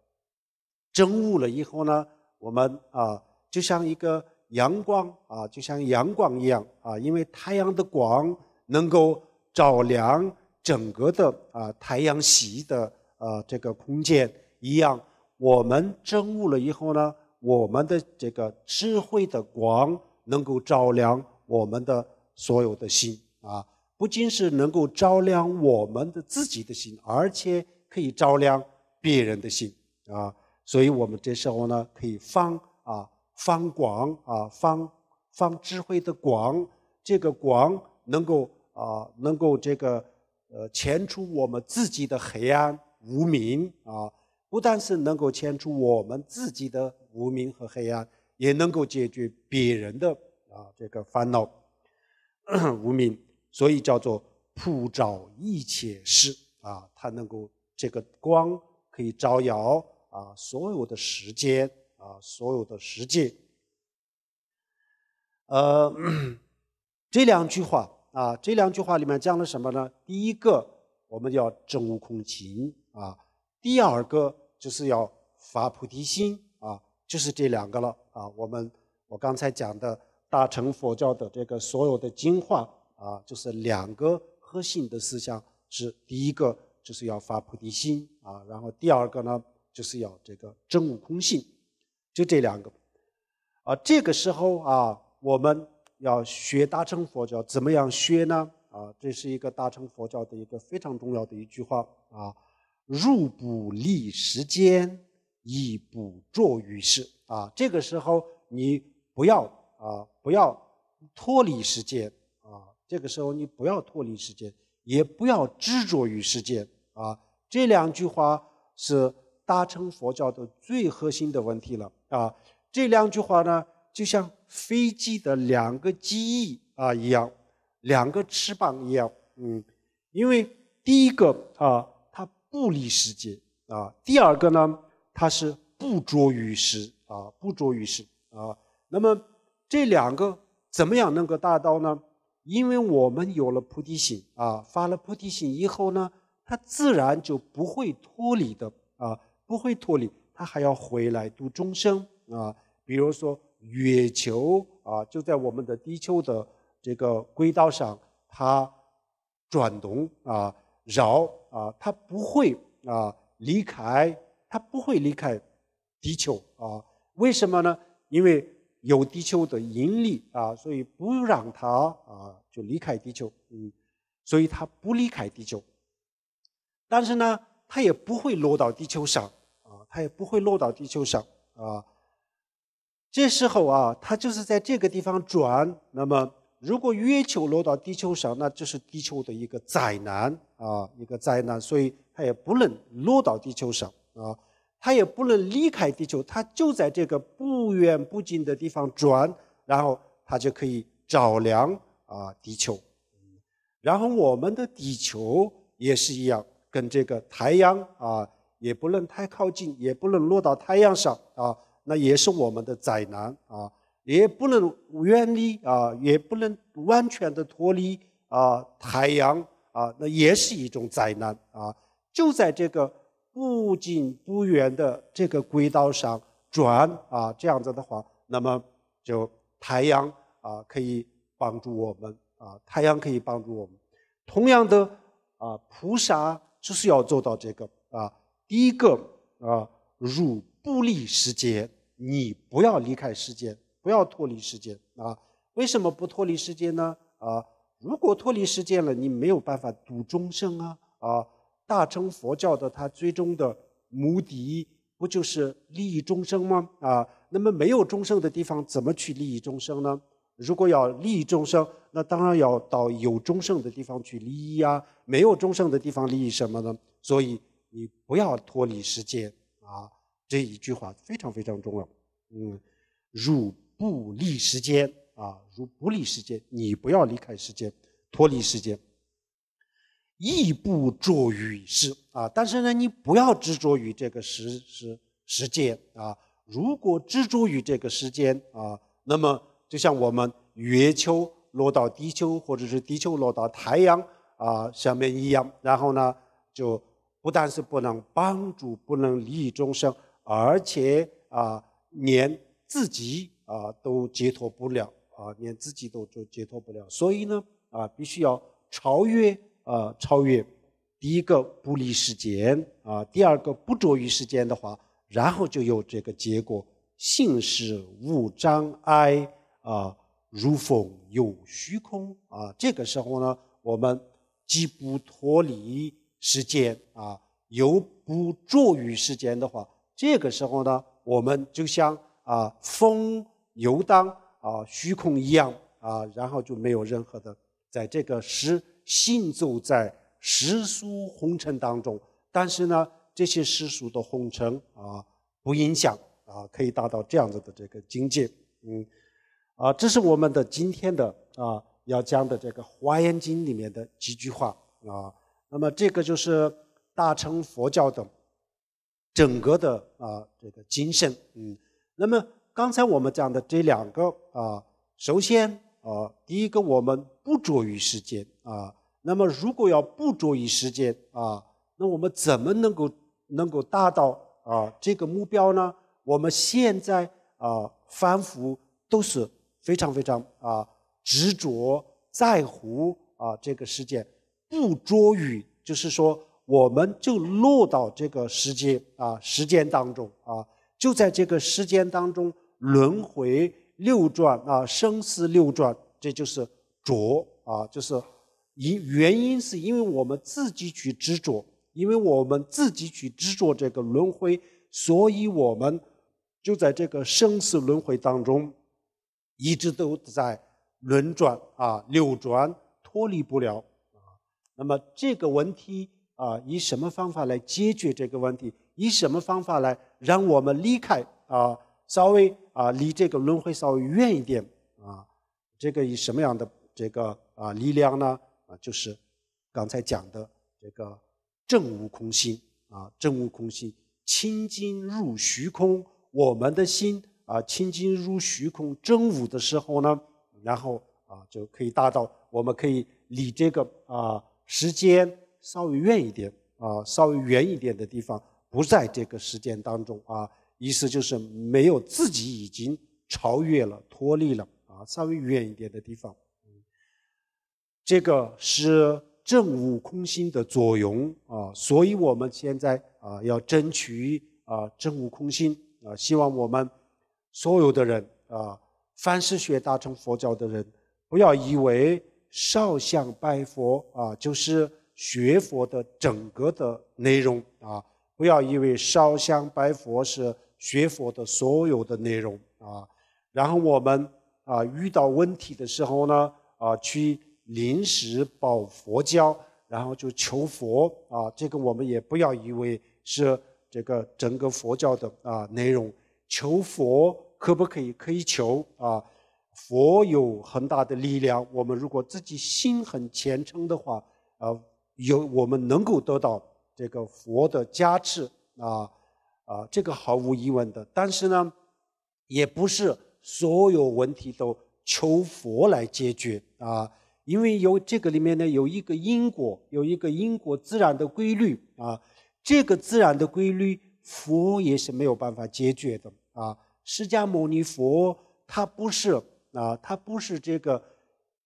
真悟了以后呢，我们啊。就像一个阳光啊，就像阳光一样啊，因为太阳的光能够照亮整个的啊太阳系的啊这个空间一样。我们证悟了以后呢，我们的这个智慧的光能够照亮我们的所有的心啊，不仅是能够照亮我们的自己的心，而且可以照亮别人的心啊。所以我们这时候呢，可以放。方广啊，方方智慧的广，这个广能够啊，能够这个呃，牵出我们自己的黑暗无明啊，不但是能够牵出我们自己的无明和黑暗，也能够解决别人的啊这个烦恼无明，所以叫做普照一切事啊，它能够这个光可以照耀啊所有的时间。啊，所有的实践。呃，这两句话啊，这两句话里面讲了什么呢？第一个，我们要真空情啊；第二个，就是要发菩提心啊，就是这两个了啊。我们我刚才讲的大乘佛教的这个所有的经华啊，就是两个核心的思想是：第一个就是要发菩提心啊，然后第二个呢，就是要这个真空性。就这两个，啊，这个时候啊，我们要学大乘佛教，怎么样学呢？啊，这是一个大乘佛教的一个非常重要的一句话啊，入不离时间，亦不着于世啊。这个时候你不要啊，不要脱离时间啊，这个时候你不要脱离时间，也不要执着于时间啊。这两句话是。达成佛教的最核心的问题了啊！这两句话呢，就像飞机的两个机翼啊一样，两个翅膀一样。嗯，因为第一个啊，它不离世间啊；第二个呢，它是不着于时啊，不着于时啊。那么这两个怎么样能够达到呢？因为我们有了菩提心啊，发了菩提心以后呢，它自然就不会脱离的。不会脱离，它还要回来度终生啊！比如说月球啊，就在我们的地球的这个轨道上，它转动啊，绕啊，它不会啊离开，它不会离开地球啊。为什么呢？因为有地球的引力啊，所以不让它啊就离开地球。嗯，所以它不离开地球，但是呢，它也不会落到地球上。它也不会落到地球上啊！这时候啊，它就是在这个地方转。那么，如果月球落到地球上，那就是地球的一个灾难啊，一个灾难。所以，它也不能落到地球上啊，它也不能离开地球，它就在这个不远不近的地方转，然后它就可以照亮啊地球。然后，我们的地球也是一样，跟这个太阳啊。也不能太靠近，也不能落到太阳上啊，那也是我们的灾难啊。也不能远离啊，也不能完全的脱离啊太阳啊，那也是一种灾难啊。就在这个不近不远的这个轨道上转啊，这样子的话，那么就太阳啊可以帮助我们啊，太阳可以帮助我们。同样的啊，菩萨就是要做到这个啊。第一个啊，汝不离世间，你不要离开世间，不要脱离世间啊！为什么不脱离世间呢？啊，如果脱离世间了，你没有办法度众生啊！啊，大乘佛教的它最终的目的不就是利益众生吗？啊，那么没有众生的地方，怎么去利益众生呢？如果要利益众生，那当然要到有众生的地方去利益啊！没有众生的地方，利益什么呢？所以。你不要脱离时间啊，这一句话非常非常重要。嗯，汝不离时间啊，汝不离时间，你不要离开时间，脱离时间。亦不著于事啊，但是呢，你不要执着于这个时时时间啊。如果执着于这个时间啊，那么就像我们月球落到地球，或者是地球落到太阳啊下面一样，然后呢就。不但是不能帮助，不能利益众生，而且啊，连自己啊都解脱不了啊，连自己都就解脱不了。所以呢啊，必须要超越啊，超越。第一个不离时间啊，第二个不着于时间的话，然后就有这个结果：性是无障碍啊，如风有虚空啊。这个时候呢，我们既不脱离。时间啊，有不著于时间的话，这个时候呢，我们就像啊风游荡啊虚空一样啊，然后就没有任何的在这个时行走在世俗红尘当中。但是呢，这些世俗的红尘啊，不影响啊，可以达到这样子的这个境界。嗯，啊，这是我们的今天的啊要讲的这个《华严经》里面的几句话啊。那么这个就是大乘佛教的整个的啊这个精神，嗯，那么刚才我们讲的这两个啊，首先啊，第一个我们不着于时间啊，那么如果要不着于时间啊，那我们怎么能够能够达到啊这个目标呢？我们现在啊反夫都是非常非常啊执着在乎啊这个世界。不捉于，就是说，我们就落到这个时间啊，时间当中啊，就在这个时间当中轮回六转啊，生死六转，这就是捉啊，就是因原因是因为我们自己去执着，因为我们自己去执着这个轮回，所以我们就在这个生死轮回当中，一直都在轮转啊，流转脱离不了。那么这个问题啊，以什么方法来解决这个问题？以什么方法来让我们离开啊？稍微啊，离这个轮回稍微远一点啊？这个以什么样的这个啊力量呢？啊，就是刚才讲的这个正悟空心啊，正悟空心，清净入虚空。我们的心啊，清净入虚空，正悟的时候呢，然后啊就可以达到，我们可以离这个啊。时间稍微远一点啊，稍微远一点的地方不在这个时间当中啊，意思就是没有自己已经超越了、脱离了啊，稍微远一点的地方，这个是正悟空心的作用啊，所以我们现在啊要争取啊正悟空心啊，希望我们所有的人啊，凡是学大乘佛教的人，不要以为。烧香拜佛啊，就是学佛的整个的内容啊。不要以为烧香拜佛是学佛的所有的内容啊。然后我们啊遇到问题的时候呢啊，去临时抱佛教，然后就求佛啊。这个我们也不要以为是这个整个佛教的啊内容。求佛可不可以？可以求啊。佛有很大的力量，我们如果自己心很虔诚的话，呃，有我们能够得到这个佛的加持啊，啊，这个毫无疑问的。但是呢，也不是所有问题都求佛来解决啊，因为有这个里面呢有一个因果，有一个因果自然的规律啊，这个自然的规律佛也是没有办法解决的啊。释迦牟尼佛他不是。啊，他不是这个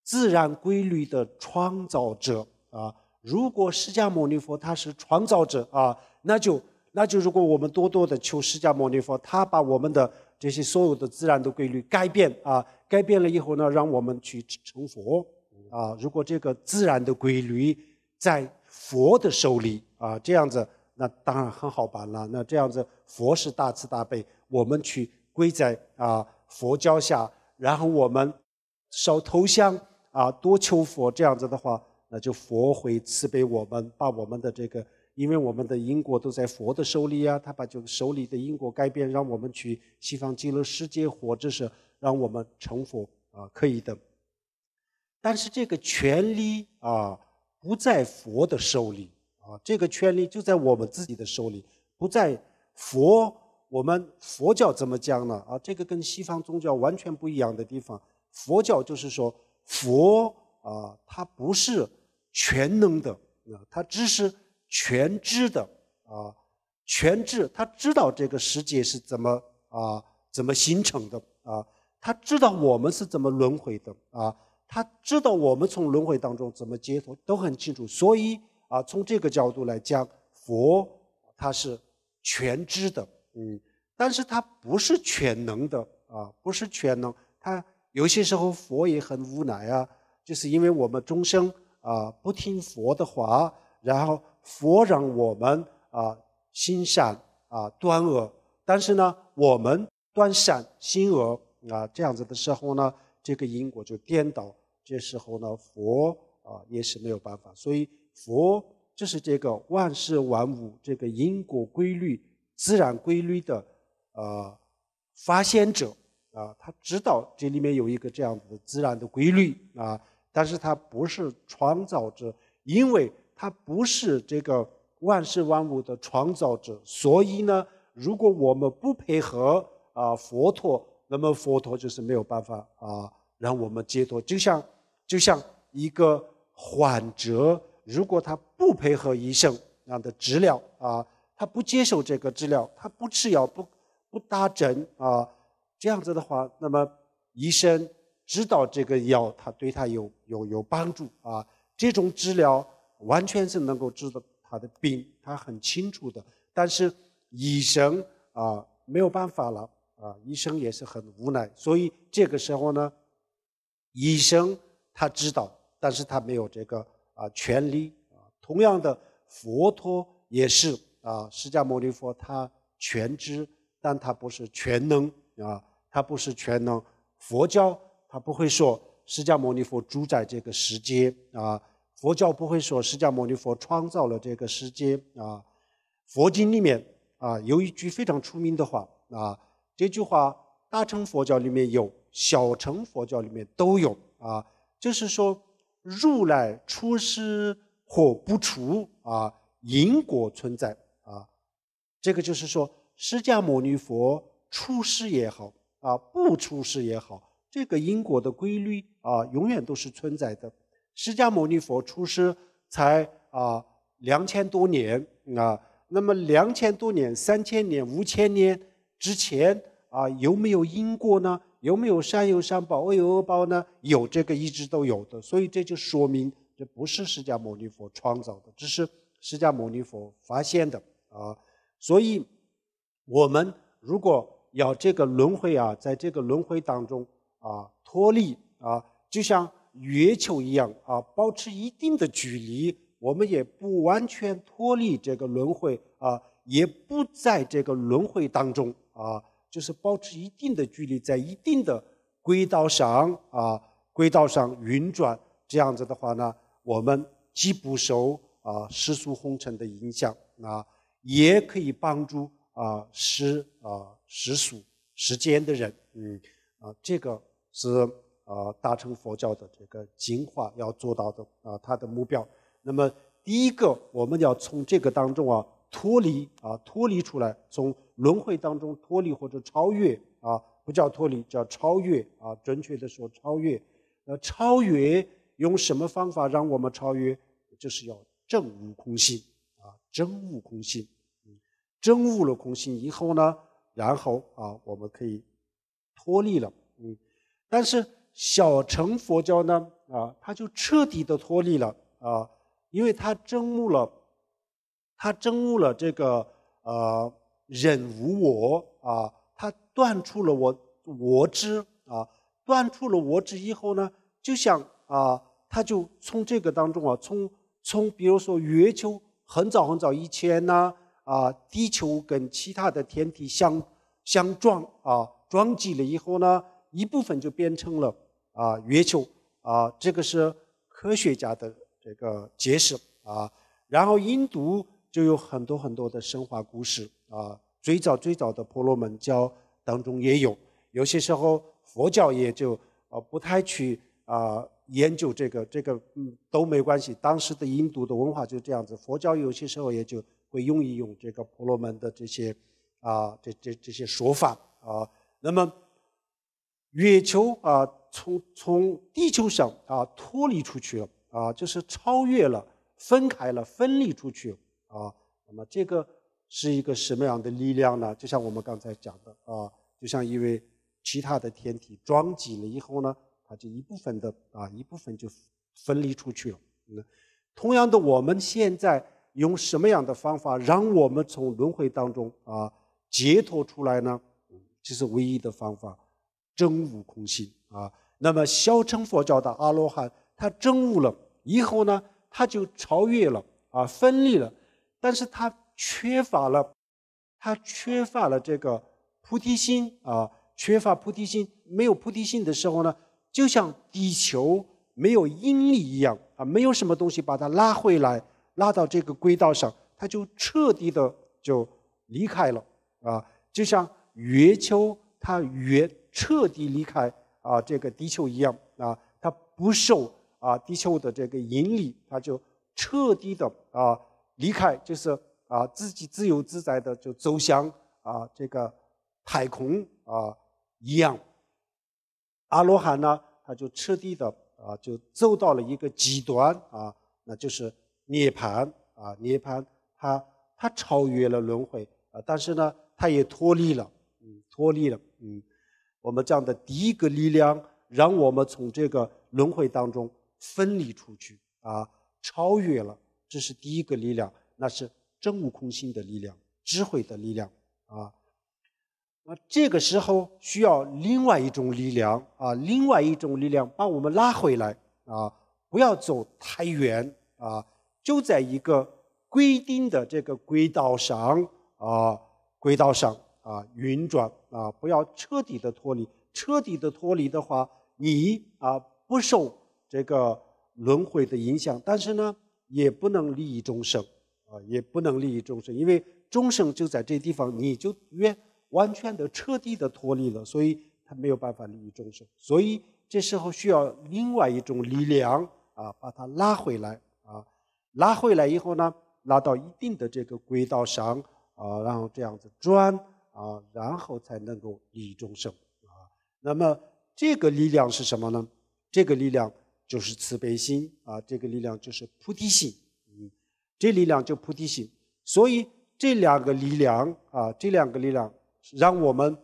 自然规律的创造者啊！如果释迦牟尼佛他是创造者啊，那就那就如果我们多多的求释迦牟尼佛，他把我们的这些所有的自然的规律改变啊，改变了以后呢，让我们去成佛啊！如果这个自然的规律在佛的手里啊，这样子，那当然很好办了。那这样子，佛是大慈大悲，我们去归在啊佛教下。然后我们烧头香啊，多求佛这样子的话，那就佛会慈悲我们，把我们的这个，因为我们的因果都在佛的手里啊，他把就手里的因果改变，让我们去西方极乐世界活，这是让我们成佛啊，可以的。但是这个权利啊，不在佛的手里啊，这个权利就在我们自己的手里，不在佛。我们佛教怎么讲呢？啊，这个跟西方宗教完全不一样的地方，佛教就是说佛啊，他不是全能的啊，他只是全知的啊，全知，他知道这个世界是怎么啊怎么形成的啊，他知道我们是怎么轮回的啊，他知道我们从轮回当中怎么解脱，都很清楚。所以啊，从这个角度来讲，佛他是全知的。嗯，但是他不是全能的啊，不是全能。他有些时候佛也很无奈啊，就是因为我们终生啊不听佛的话，然后佛让我们啊心善啊端恶，但是呢我们端善心恶啊这样子的时候呢，这个因果就颠倒。这时候呢佛啊也是没有办法，所以佛就是这个万事万物这个因果规律。自然规律的，呃，发现者啊，他知道这里面有一个这样子的自然的规律啊，但是他不是创造者，因为他不是这个万事万物的创造者，所以呢，如果我们不配合啊，佛陀，那么佛陀就是没有办法啊，让我们解脱。就像就像一个患者，如果他不配合医生那样的治疗啊。他不接受这个治疗，他不吃药，不不打针啊。这样子的话，那么医生知道这个药他对他有有有帮助啊。这种治疗完全是能够治的他的病，他很清楚的。但是医生啊没有办法了啊，医生也是很无奈。所以这个时候呢，医生他知道，但是他没有这个啊权利啊。同样的，佛陀也是。啊，释迦牟尼佛他全知，但他不是全能啊，他不是全能。佛教他不会说释迦牟尼佛主宰这个世界啊，佛教不会说释迦牟尼佛创造了这个世界啊。佛经里面啊，有一句非常出名的话啊，这句话大乘佛教里面有，小乘佛教里面都有啊，就是说，如来出世或不出啊，因果存在。这个就是说，释迦牟尼佛出世也好啊，不出世也好，这个因果的规律啊，永远都是存在的。释迦牟尼佛出世才啊两千多年啊，那么两千多年、三千年、五千年之前啊，有没有因果呢？有没有善有善报、恶有恶报呢？有这个一直都有的，所以这就说明这不是释迦牟尼佛创造的，只是释迦牟尼佛发现的啊。所以，我们如果要这个轮回啊，在这个轮回当中啊脱离啊，就像月球一样啊，保持一定的距离，我们也不完全脱离这个轮回啊，也不在这个轮回当中啊，就是保持一定的距离，在一定的轨道上啊，轨道上运转。这样子的话呢，我们既不受啊世俗红尘的影响啊。也可以帮助啊，时啊时俗时间的人，嗯啊，这个是啊大乘佛教的这个净化要做到的啊，它的目标。那么第一个，我们要从这个当中啊脱离啊脱离出来，从轮回当中脱离或者超越啊，不叫脱离，叫超越啊。准确的说，超越。那超越用什么方法让我们超越？就是要正悟空性。真悟空性，嗯，真悟了空性以后呢，然后啊，我们可以脱离了，嗯，但是小乘佛教呢，啊，他就彻底的脱离了啊，因为他真悟了，他真悟了这个呃忍无我啊，他断出了我我知啊，断出了我知以后呢，就想啊，他就从这个当中啊，从从比如说月球。很早很早以前呢，啊，地球跟其他的天体相相撞啊，撞击了以后呢，一部分就变成了啊，月球啊，这个是科学家的这个解释啊。然后印度就有很多很多的神话故事啊，最早最早的婆罗门教当中也有，有些时候佛教也就呃不太去啊。研究这个，这个嗯都没关系。当时的印度的文化就这样子，佛教有些时候也就会用一用这个婆罗门的这些啊，这这这些说法啊。那么月球啊，从从地球上啊脱离出去了啊，就是超越了，分开了，分离出去啊。那么这个是一个什么样的力量呢？就像我们刚才讲的啊，就像因为其他的天体撞击了以后呢。它就一部分的啊，一部分就分离出去了。那同样的，我们现在用什么样的方法，让我们从轮回当中啊解脱出来呢？这是唯一的方法：真悟空性啊。那么，小乘佛教的阿罗汉，他真悟了以后呢，他就超越了啊，分离了，但是他缺乏了，他缺乏了这个菩提心啊。缺乏菩提心，没有菩提心的时候呢？就像地球没有引力一样啊，没有什么东西把它拉回来，拉到这个轨道上，它就彻底的就离开了啊。就像月球它越彻底离开啊这个地球一样啊，它不受啊地球的这个引力，它就彻底的啊离开，就是啊自己自由自在的就走向啊这个太空啊一样。阿罗汉呢，他就彻底的啊，就走到了一个极端啊，那就是涅槃啊，涅槃，他他超越了轮回啊，但是呢，他也脱离了，嗯，脱离了，嗯，我们这样的第一个力量，让我们从这个轮回当中分离出去啊，超越了，这是第一个力量，那是真悟空性的力量，智慧的力量啊。啊，这个时候需要另外一种力量啊，另外一种力量把我们拉回来啊，不要走太远啊，就在一个规定的这个轨道上啊，轨道上啊运转啊，不要彻底的脱离。彻底的脱离的话，你啊不受这个轮回的影响，但是呢也不能利益众生啊，也不能利益众生，因为众生就在这地方，你就越。完全的、彻底的脱离了，所以他没有办法利益众生。所以这时候需要另外一种力量啊，把它拉回来啊，拉回来以后呢，拉到一定的这个轨道上啊，然后这样子转啊，然后才能够利益众生啊。那么这个力量是什么呢？这个力量就是慈悲心啊，这个力量就是菩提心。嗯，这力量就菩提心。所以这两个力量啊，这两个力量。让我们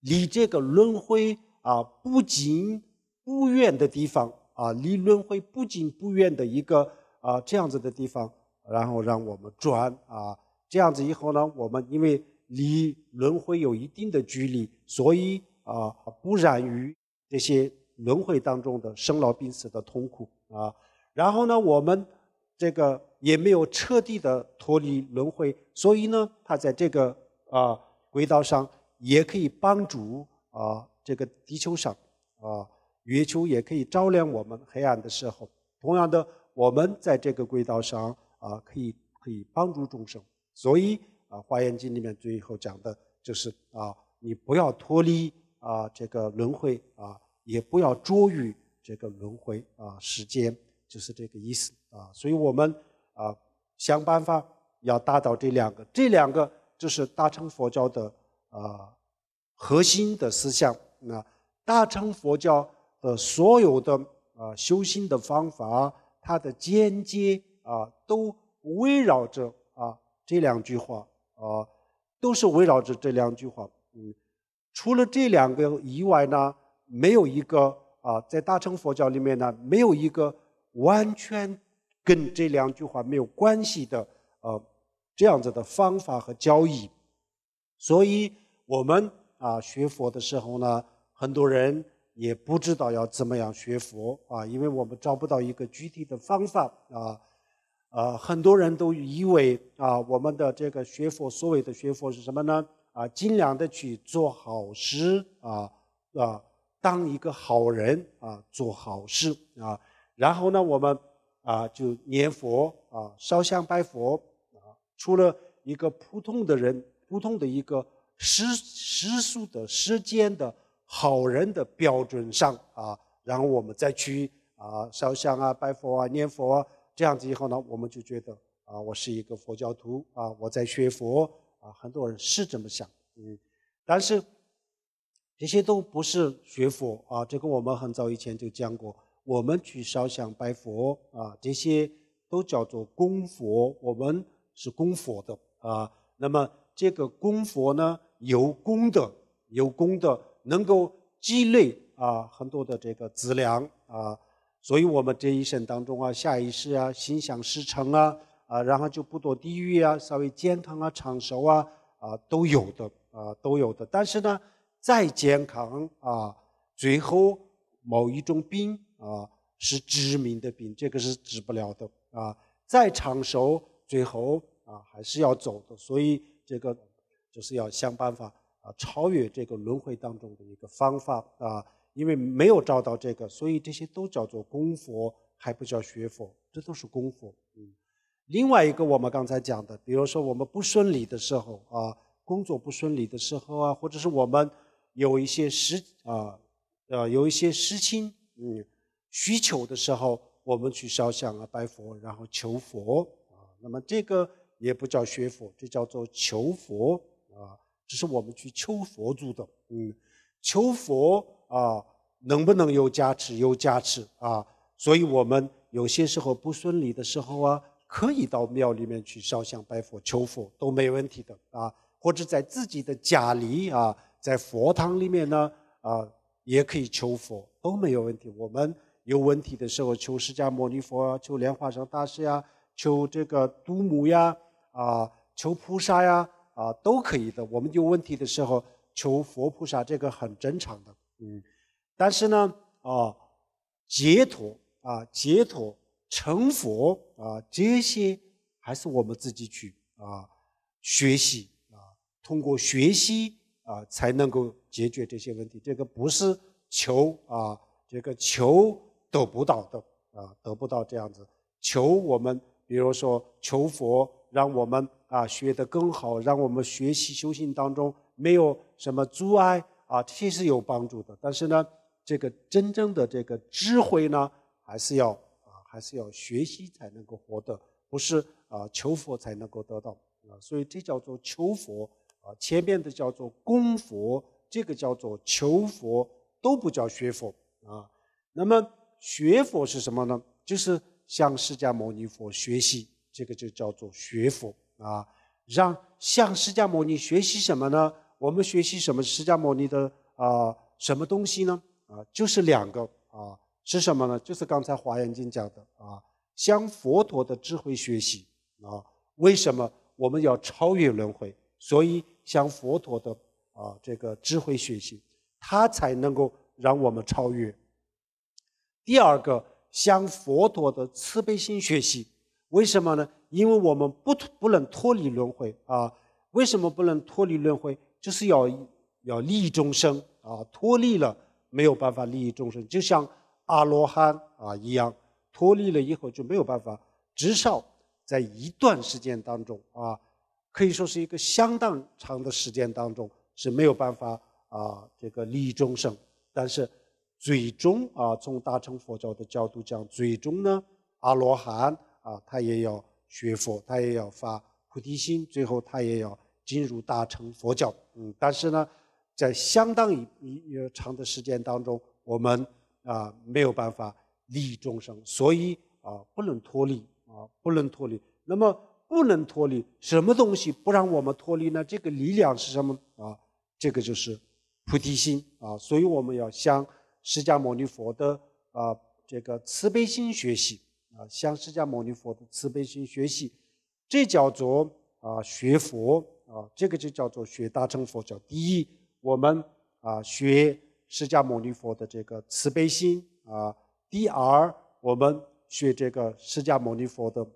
离这个轮回啊，不近不远的地方啊，离轮回不近不远的一个啊这样子的地方，然后让我们转啊，这样子以后呢，我们因为离轮回有一定的距离，所以啊不染于这些轮回当中的生老病死的痛苦啊，然后呢，我们这个也没有彻底的脱离轮回，所以呢，他在这个啊。轨道上也可以帮助啊，这个地球上啊，月球也可以照亮我们黑暗的时候。同样的，我们在这个轨道上啊，可以可以帮助众生。所以啊，《华严经》里面最后讲的就是啊，你不要脱离啊这个轮回啊，也不要捉于这个轮回啊时间，就是这个意思啊。所以我们啊，想办法要达到这两个，这两个。这是大乘佛教的呃核心的思想。那大乘佛教的所有的呃修心的方法，它的间接啊，都围绕着啊这两句话啊，都是围绕着这两句话。嗯，除了这两个以外呢，没有一个啊，在大乘佛教里面呢，没有一个完全跟这两句话没有关系的呃。这样子的方法和交易，所以我们啊学佛的时候呢，很多人也不知道要怎么样学佛啊，因为我们找不到一个具体的方法啊啊，很多人都以为啊我们的这个学佛所谓的学佛是什么呢？啊，尽量的去做好事啊啊，当一个好人啊，做好事啊，然后呢，我们啊就念佛啊，烧香拜佛。除了一个普通的人，普通的一个时时数的时间的好人的标准上啊，然后我们再去啊烧香啊、拜佛啊、念佛啊，这样子以后呢，我们就觉得啊，我是一个佛教徒啊，我在学佛啊，很多人是这么想，嗯，但是这些都不是学佛啊，这跟我们很早以前就讲过，我们去烧香拜佛啊，这些都叫做供佛，我们。是供佛的啊，那么这个供佛呢，有功的，有功的能够积累啊很多的这个资粮啊，所以我们这一生当中啊，下一世啊，心想事成啊啊，然后就不堕地狱啊，稍微健康啊，长寿啊啊都有的啊都有的，但是呢，再健康啊，最后某一种病啊是致命的病，这个是治不了的啊，再长寿。最后啊，还是要走的，所以这个就是要想办法啊，超越这个轮回当中的一个方法啊。因为没有找到这个，所以这些都叫做功佛，还不叫学佛，这都是功佛。嗯，另外一个我们刚才讲的，比如说我们不顺利的时候啊，工作不顺利的时候啊，或者是我们有一些失啊呃有一些失情嗯需求的时候，我们去烧香啊、拜佛，然后求佛。那么这个也不叫学佛，这叫做求佛啊。只是我们去求佛祖的，嗯，求佛啊，能不能有加持？有加持啊。所以我们有些时候不顺利的时候啊，可以到庙里面去烧香拜佛、求佛，都没问题的啊。或者在自己的家里啊，在佛堂里面呢，啊，也可以求佛，都没有问题。我们有问题的时候，求释迦牟尼佛啊，求莲花生大师呀。求这个都母呀啊，求菩萨呀啊，都可以的。我们有问题的时候求佛菩萨，这个很正常的。嗯，但是呢啊，解脱啊，解脱成佛啊，这些还是我们自己去啊学习啊，通过学习啊，才能够解决这些问题。这个不是求啊，这个求得不到的啊，得不到这样子求我们。比如说求佛，让我们啊学得更好，让我们学习修行当中没有什么阻碍啊，这些是有帮助的。但是呢，这个真正的这个智慧呢，还是要啊还是要学习才能够获得，不是啊求佛才能够得到啊。所以这叫做求佛啊，前面的叫做供佛，这个叫做求佛都不叫学佛啊。那么学佛是什么呢？就是。向释迦牟尼佛学习，这个就叫做学佛啊。让向释迦牟尼学习什么呢？我们学习什么？释迦牟尼的啊，什么东西呢？啊，就是两个啊，是什么呢？就是刚才华严经讲的啊，向佛陀的智慧学习啊。为什么我们要超越轮回？所以向佛陀的啊这个智慧学习，它才能够让我们超越。第二个。向佛陀的慈悲心学习，为什么呢？因为我们不不能脱离轮回啊。为什么不能脱离轮回？就是要要利益众生啊。脱离了没有办法利益众生，就像阿罗汉啊一样，脱离了以后就没有办法，至少在一段时间当中啊，可以说是一个相当长的时间当中是没有办法啊这个利益众生。但是。最终啊，从大乘佛教的角度讲，最终呢，阿罗汉啊，他也要学佛，他也要发菩提心，最后他也要进入大乘佛教。嗯，但是呢，在相当一一长的时间当中，我们啊没有办法益众生，所以啊不能脱离啊不能脱离。那么不能脱离什么东西不让我们脱离呢？这个力量是什么啊？这个就是菩提心啊，所以我们要向。释迦牟尼佛的啊，这个慈悲心学习啊，向释迦牟尼佛的慈悲心学习，这叫做啊学佛啊，这个就叫做学大乘佛教。第一，我们啊学释迦牟尼佛的这个慈悲心啊；第二，我们学这个释迦牟尼佛的，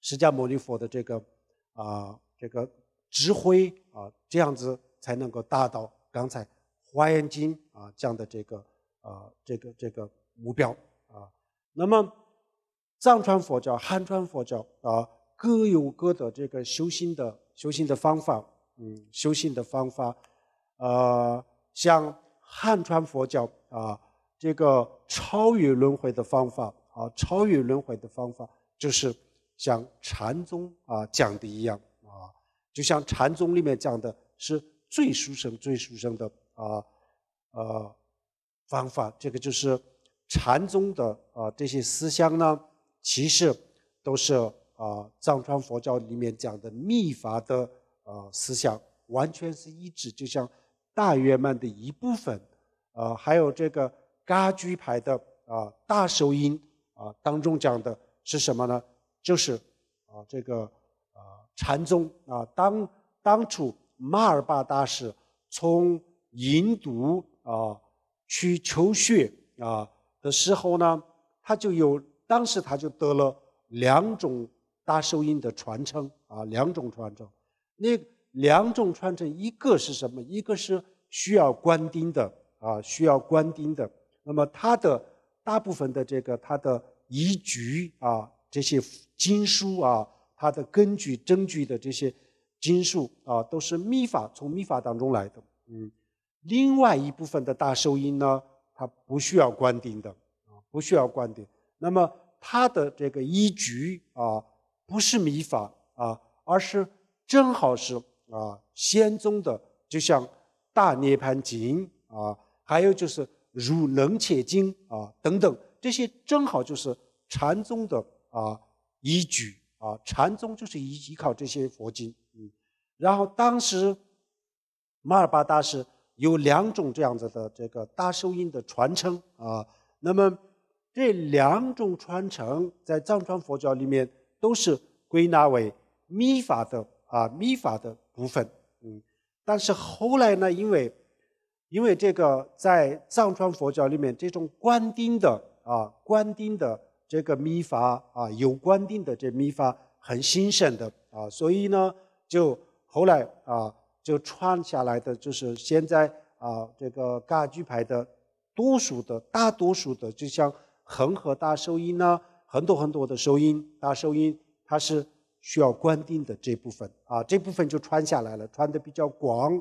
释迦牟尼佛的这个啊这个智慧啊，这样子才能够达到刚才。《华严经》啊讲的这个啊这个这个目标啊，那么藏传佛教、汉传佛教啊各有各的这个修心的修心的方法，嗯，修心的方法，呃，像汉传佛教啊这个超越轮回的方法啊，超越轮回的方法就是像禅宗啊讲的一样啊，就像禅宗里面讲的是最殊胜、最殊胜的。啊，呃，方法，这个就是禅宗的啊，这些思想呢，其实都是啊藏传佛教里面讲的密法的呃思想，完全是一致。就像大圆满的一部分，呃，还有这个嘎居牌的啊大手印啊当中讲的是什么呢？就是啊这个啊禅宗啊当当初马尔巴大师从淫毒啊，去求学啊的时候呢，他就有当时他就得了两种大手印的传承啊，两种传承。那两种传承一个是什么？一个是需要官丁的啊，需要官丁的。那么他的大部分的这个他的仪局啊，这些经书啊，他的根据证据的这些经书啊，都是密法从密法当中来的，嗯。另外一部分的大收音呢，它不需要观点的啊，不需要观点。那么它的这个依据啊，不是米法啊，而是正好是啊，仙宗的，就像《大涅槃经》啊，还有就是《如楞且经》啊等等，这些正好就是禅宗的啊依据啊。禅宗就是依依靠这些佛经。嗯，然后当时马尔巴大师。有两种这样子的这个大寿音的传承啊，那么这两种传承在藏传佛教里面都是归纳为密法的啊，密法的部分。嗯，但是后来呢，因为因为这个在藏传佛教里面，这种观定的啊，观定的这个密法啊，有观定的这密法很兴盛的啊，所以呢，就后来啊。就传下来的就是现在啊，这个嘎举牌的多数的大多数的，就像恒河大收音呢，很多很多的收音大收音，它是需要关定的这部分啊，这部分就传下来了，传的比较广；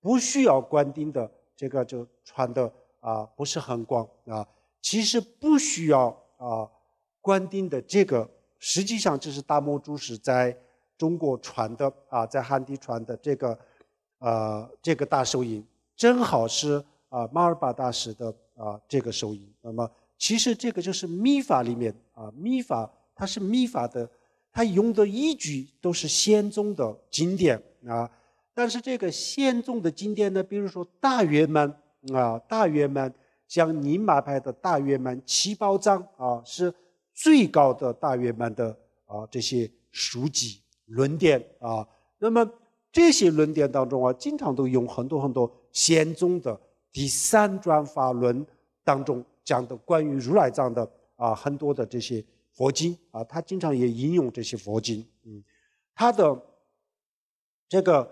不需要官定的这个就传的啊不是很广啊。其实不需要啊关定的这个，实际上就是大魔珠师在中国传的啊，在汉地传的这个。呃，这个大收益正好是啊，马尔巴大师的啊，这个收益。那么，其实这个就是秘法里面啊，秘法它是秘法的，它用的依据都是仙宗的经典啊。但是这个仙宗的经典呢，比如说大圆满啊，大圆满像宁玛派的大圆满七宝藏啊，是最高的大圆满的啊这些书籍论点啊。那么。这些论点当中啊，经常都用很多很多仙宗的《第三转法轮》当中讲的关于如来藏的啊很多的这些佛经啊，他经常也引用这些佛经。嗯，他的这个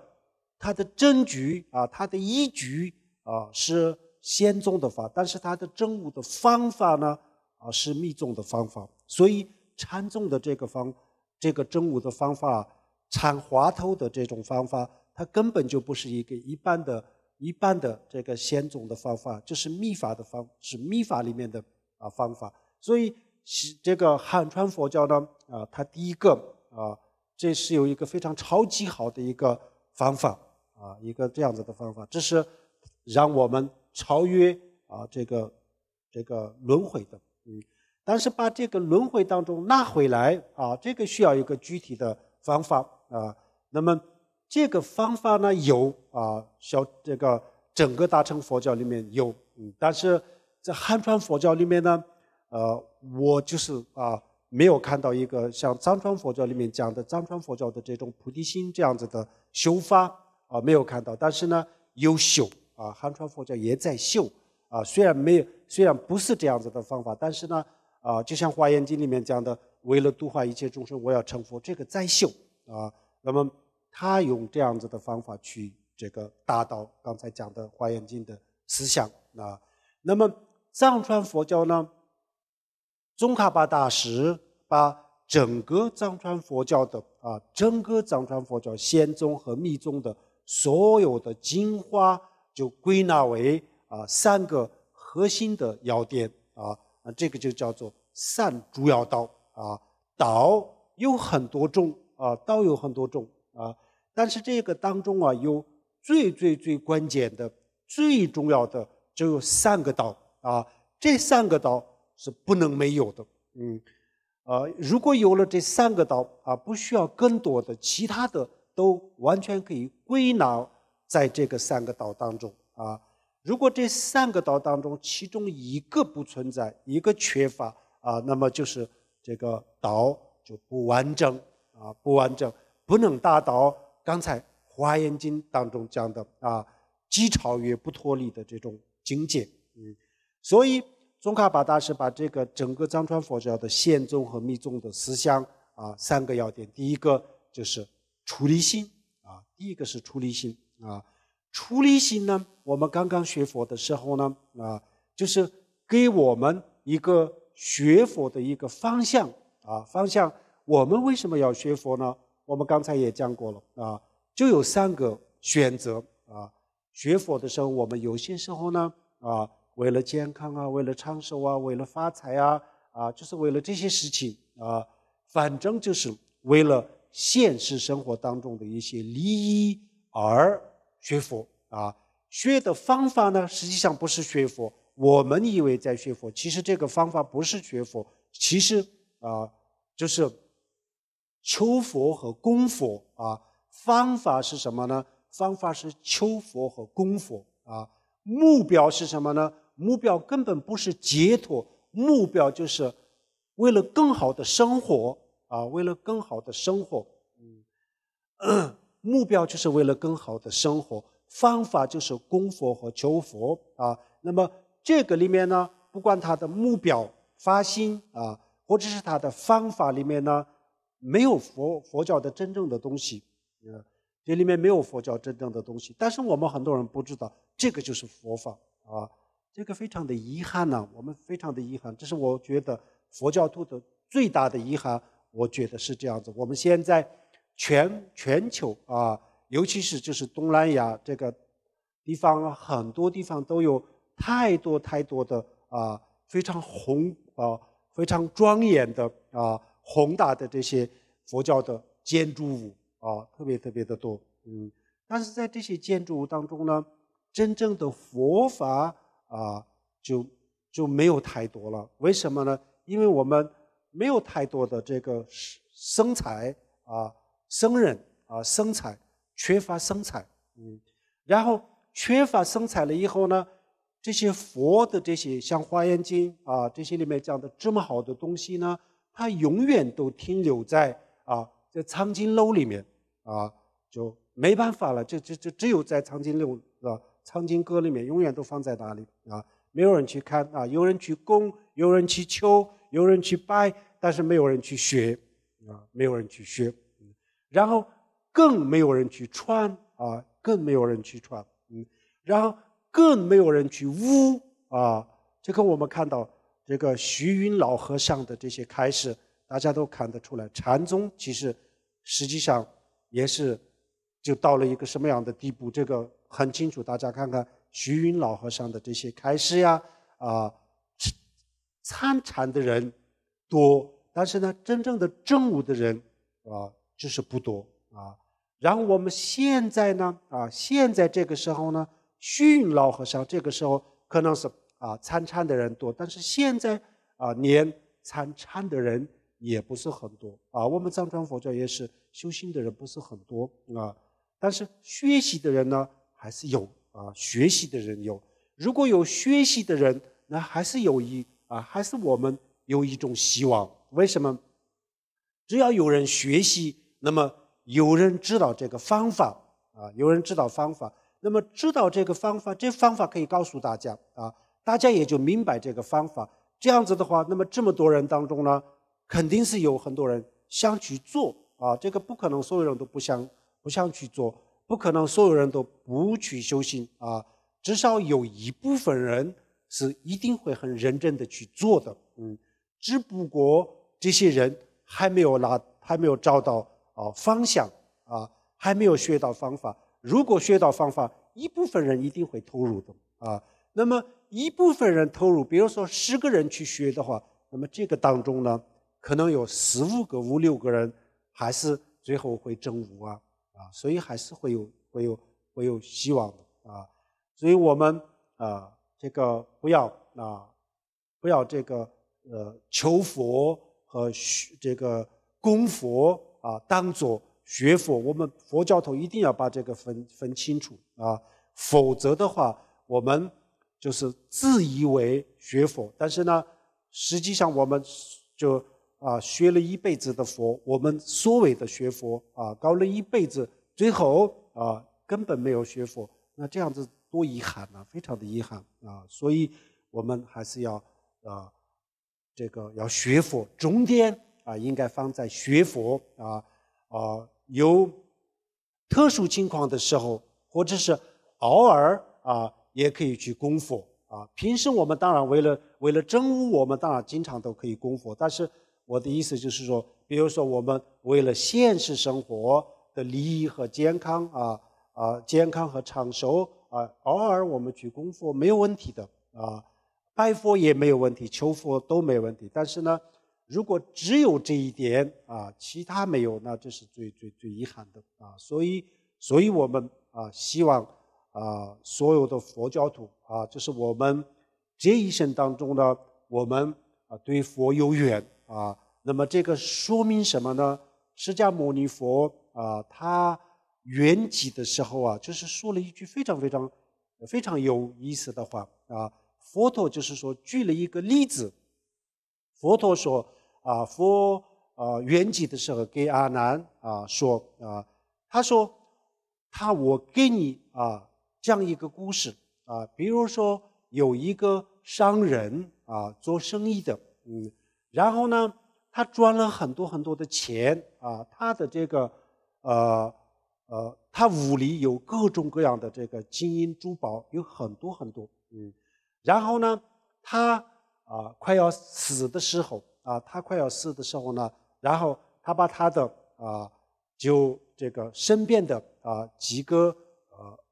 他的真据啊，他的依据啊，是仙宗的法，但是他的真悟的方法呢啊，是密宗的方法，所以禅宗的这个方这个真悟的方法。产滑头的这种方法，它根本就不是一个一般的、一般的这个显种的方法，这是秘法的方，是秘法里面的啊方法。所以，是这个汉传佛教呢，啊，它第一个啊，这是有一个非常超级好的一个方法啊，一个这样子的方法，这是让我们超越啊这个这个轮回的。嗯，但是把这个轮回当中拉回来啊，这个需要一个具体的方法。啊，那么这个方法呢有啊，小这个整个大乘佛教里面有，嗯，但是在汉传佛教里面呢，呃，我就是啊没有看到一个像藏传佛教里面讲的藏传佛教的这种菩提心这样子的修法啊，没有看到。但是呢，有修啊，汉传佛教也在修啊，虽然没有，虽然不是这样子的方法，但是呢，啊，就像《华严经》里面讲的，为了度化一切众生，我要成佛，这个在修。啊，那么他用这样子的方法去这个达到刚才讲的《华严经》的思想啊。那么藏传佛教呢，宗喀巴大师把整个藏传佛教的啊，整个藏传佛教仙宗和密宗的所有的精华，就归纳为啊三个核心的要点啊，那这个就叫做三主要道啊。道有很多种。啊，刀有很多种啊，但是这个当中啊，有最最最关键的、最重要的只有三个刀啊，这三个刀是不能没有的。嗯，呃，如果有了这三个刀啊，不需要更多的，其他的都完全可以归纳在这个三个刀当中啊。如果这三个刀当中其中一个不存在、一个缺乏啊，那么就是这个刀就不完整。啊，不完整，不能达到刚才《华严经》当中讲的啊，既超越不脱离的这种境界。嗯，所以宗喀巴大师把这个整个藏传佛教的宪宗和密宗的思想啊，三个要点，第一个就是出离心啊，第一个是出离心啊，出离心呢，我们刚刚学佛的时候呢，啊，就是给我们一个学佛的一个方向啊，方向。我们为什么要学佛呢？我们刚才也讲过了啊，就有三个选择啊。学佛的时候，我们有些时候呢啊，为了健康啊，为了长寿啊，为了发财啊，啊，就是为了这些事情啊。反正就是为了现实生活当中的一些利益而学佛啊。学的方法呢，实际上不是学佛，我们以为在学佛，其实这个方法不是学佛，其实啊，就是。求佛和供佛啊，方法是什么呢？方法是求佛和供佛啊。目标是什么呢？目标根本不是解脱，目标就是为了更好的生活啊。为了更好的生活，嗯，目标就是为了更好的生活，方法就是供佛和求佛啊。那么这个里面呢，不管他的目标、发心啊，或者是他的方法里面呢。没有佛佛教的真正的东西，嗯，这里面没有佛教真正的东西。但是我们很多人不知道，这个就是佛法啊，这个非常的遗憾呢。我们非常的遗憾，这是我觉得佛教徒的最大的遗憾。我觉得是这样子。我们现在全全球啊，尤其是就是东南亚这个地方，很多地方都有太多太多的啊，非常红啊，非常庄严的啊。宏大的这些佛教的建筑物啊，特别特别的多，嗯，但是在这些建筑物当中呢，真正的佛法啊，就就没有太多了。为什么呢？因为我们没有太多的这个生财啊，僧人啊，生财，缺乏生财，嗯，然后缺乏生财了以后呢，这些佛的这些像《华严经》啊，这些里面讲的这么好的东西呢。它永远都停留在啊，在藏经楼里面啊，就没办法了，就就就只有在藏经楼、藏经阁里面，永远都放在那里啊，没有人去看啊，有人去供，有人去求，有人去拜，但是没有人去学啊，没有人去学，然后更没有人去穿啊，更没有人去穿，嗯，然后更没有人去污啊，这跟我们看到。这个徐云老和尚的这些开示，大家都看得出来，禅宗其实实际上也是就到了一个什么样的地步？这个很清楚，大家看看徐云老和尚的这些开示呀，啊，参禅的人多，但是呢，真正的正午的人啊，就是不多啊。然后我们现在呢，啊，现在这个时候呢，徐云老和尚这个时候可能是。啊，参禅的人多，但是现在啊，连参禅的人也不是很多啊。我们藏传佛教也是修心的人不是很多啊，但是学习的人呢还是有啊，学习的人有。如果有学习的人，那还是有一啊，还是我们有一种希望。为什么？只要有人学习，那么有人知道这个方法啊，有人知道方法，那么知道这个方法，这方法可以告诉大家啊。大家也就明白这个方法，这样子的话，那么这么多人当中呢，肯定是有很多人想去做啊，这个不可能所有人都不想不想去做，不可能所有人都不去修行啊，至少有一部分人是一定会很认真的去做的，嗯，只不过这些人还没有拿，还没有找到啊方向啊，还没有学到方法。如果学到方法，一部分人一定会投入的啊。那么一部分人投入，比如说十个人去学的话，那么这个当中呢，可能有十五个、五六个人还是最后会证悟啊啊，所以还是会有会有会有希望的啊，所以我们啊这个不要啊不要这个呃求佛和学这个供佛啊当做学佛，我们佛教徒一定要把这个分分清楚啊，否则的话我们。就是自以为学佛，但是呢，实际上我们就啊学了一辈子的佛，我们所谓的学佛啊搞了一辈子，最后啊根本没有学佛，那这样子多遗憾呢，非常的遗憾啊！所以我们还是要啊这个要学佛，重点啊应该放在学佛啊啊有特殊情况的时候，或者是偶尔啊。也可以去供佛啊，平时我们当然为了为了真悟，我们当然经常都可以供佛。但是我的意思就是说，比如说我们为了现实生活的利益和健康啊啊，健康和长寿啊，偶尔我们去供佛没有问题的啊，拜佛也没有问题，求佛都没问题。但是呢，如果只有这一点啊，其他没有，那这是最最最遗憾的啊。所以，所以我们啊，希望。啊，所有的佛教徒啊，就是我们这一生当中的我们啊，对佛有缘啊。那么这个说明什么呢？释迦牟尼佛啊，他圆寂的时候啊，就是说了一句非常非常非常有意思的话啊。佛陀就是说举了一个例子，佛陀说啊，佛啊圆寂的时候给阿难啊说啊，他说他我给你啊。这样一个故事啊，比如说有一个商人啊，做生意的，嗯，然后呢，他赚了很多很多的钱啊，他的这个呃呃，他屋里有各种各样的这个金银珠宝，有很多很多，嗯，然后呢，他啊快要死的时候啊，他快要死的时候呢，然后他把他的啊，就这个身边的啊几个。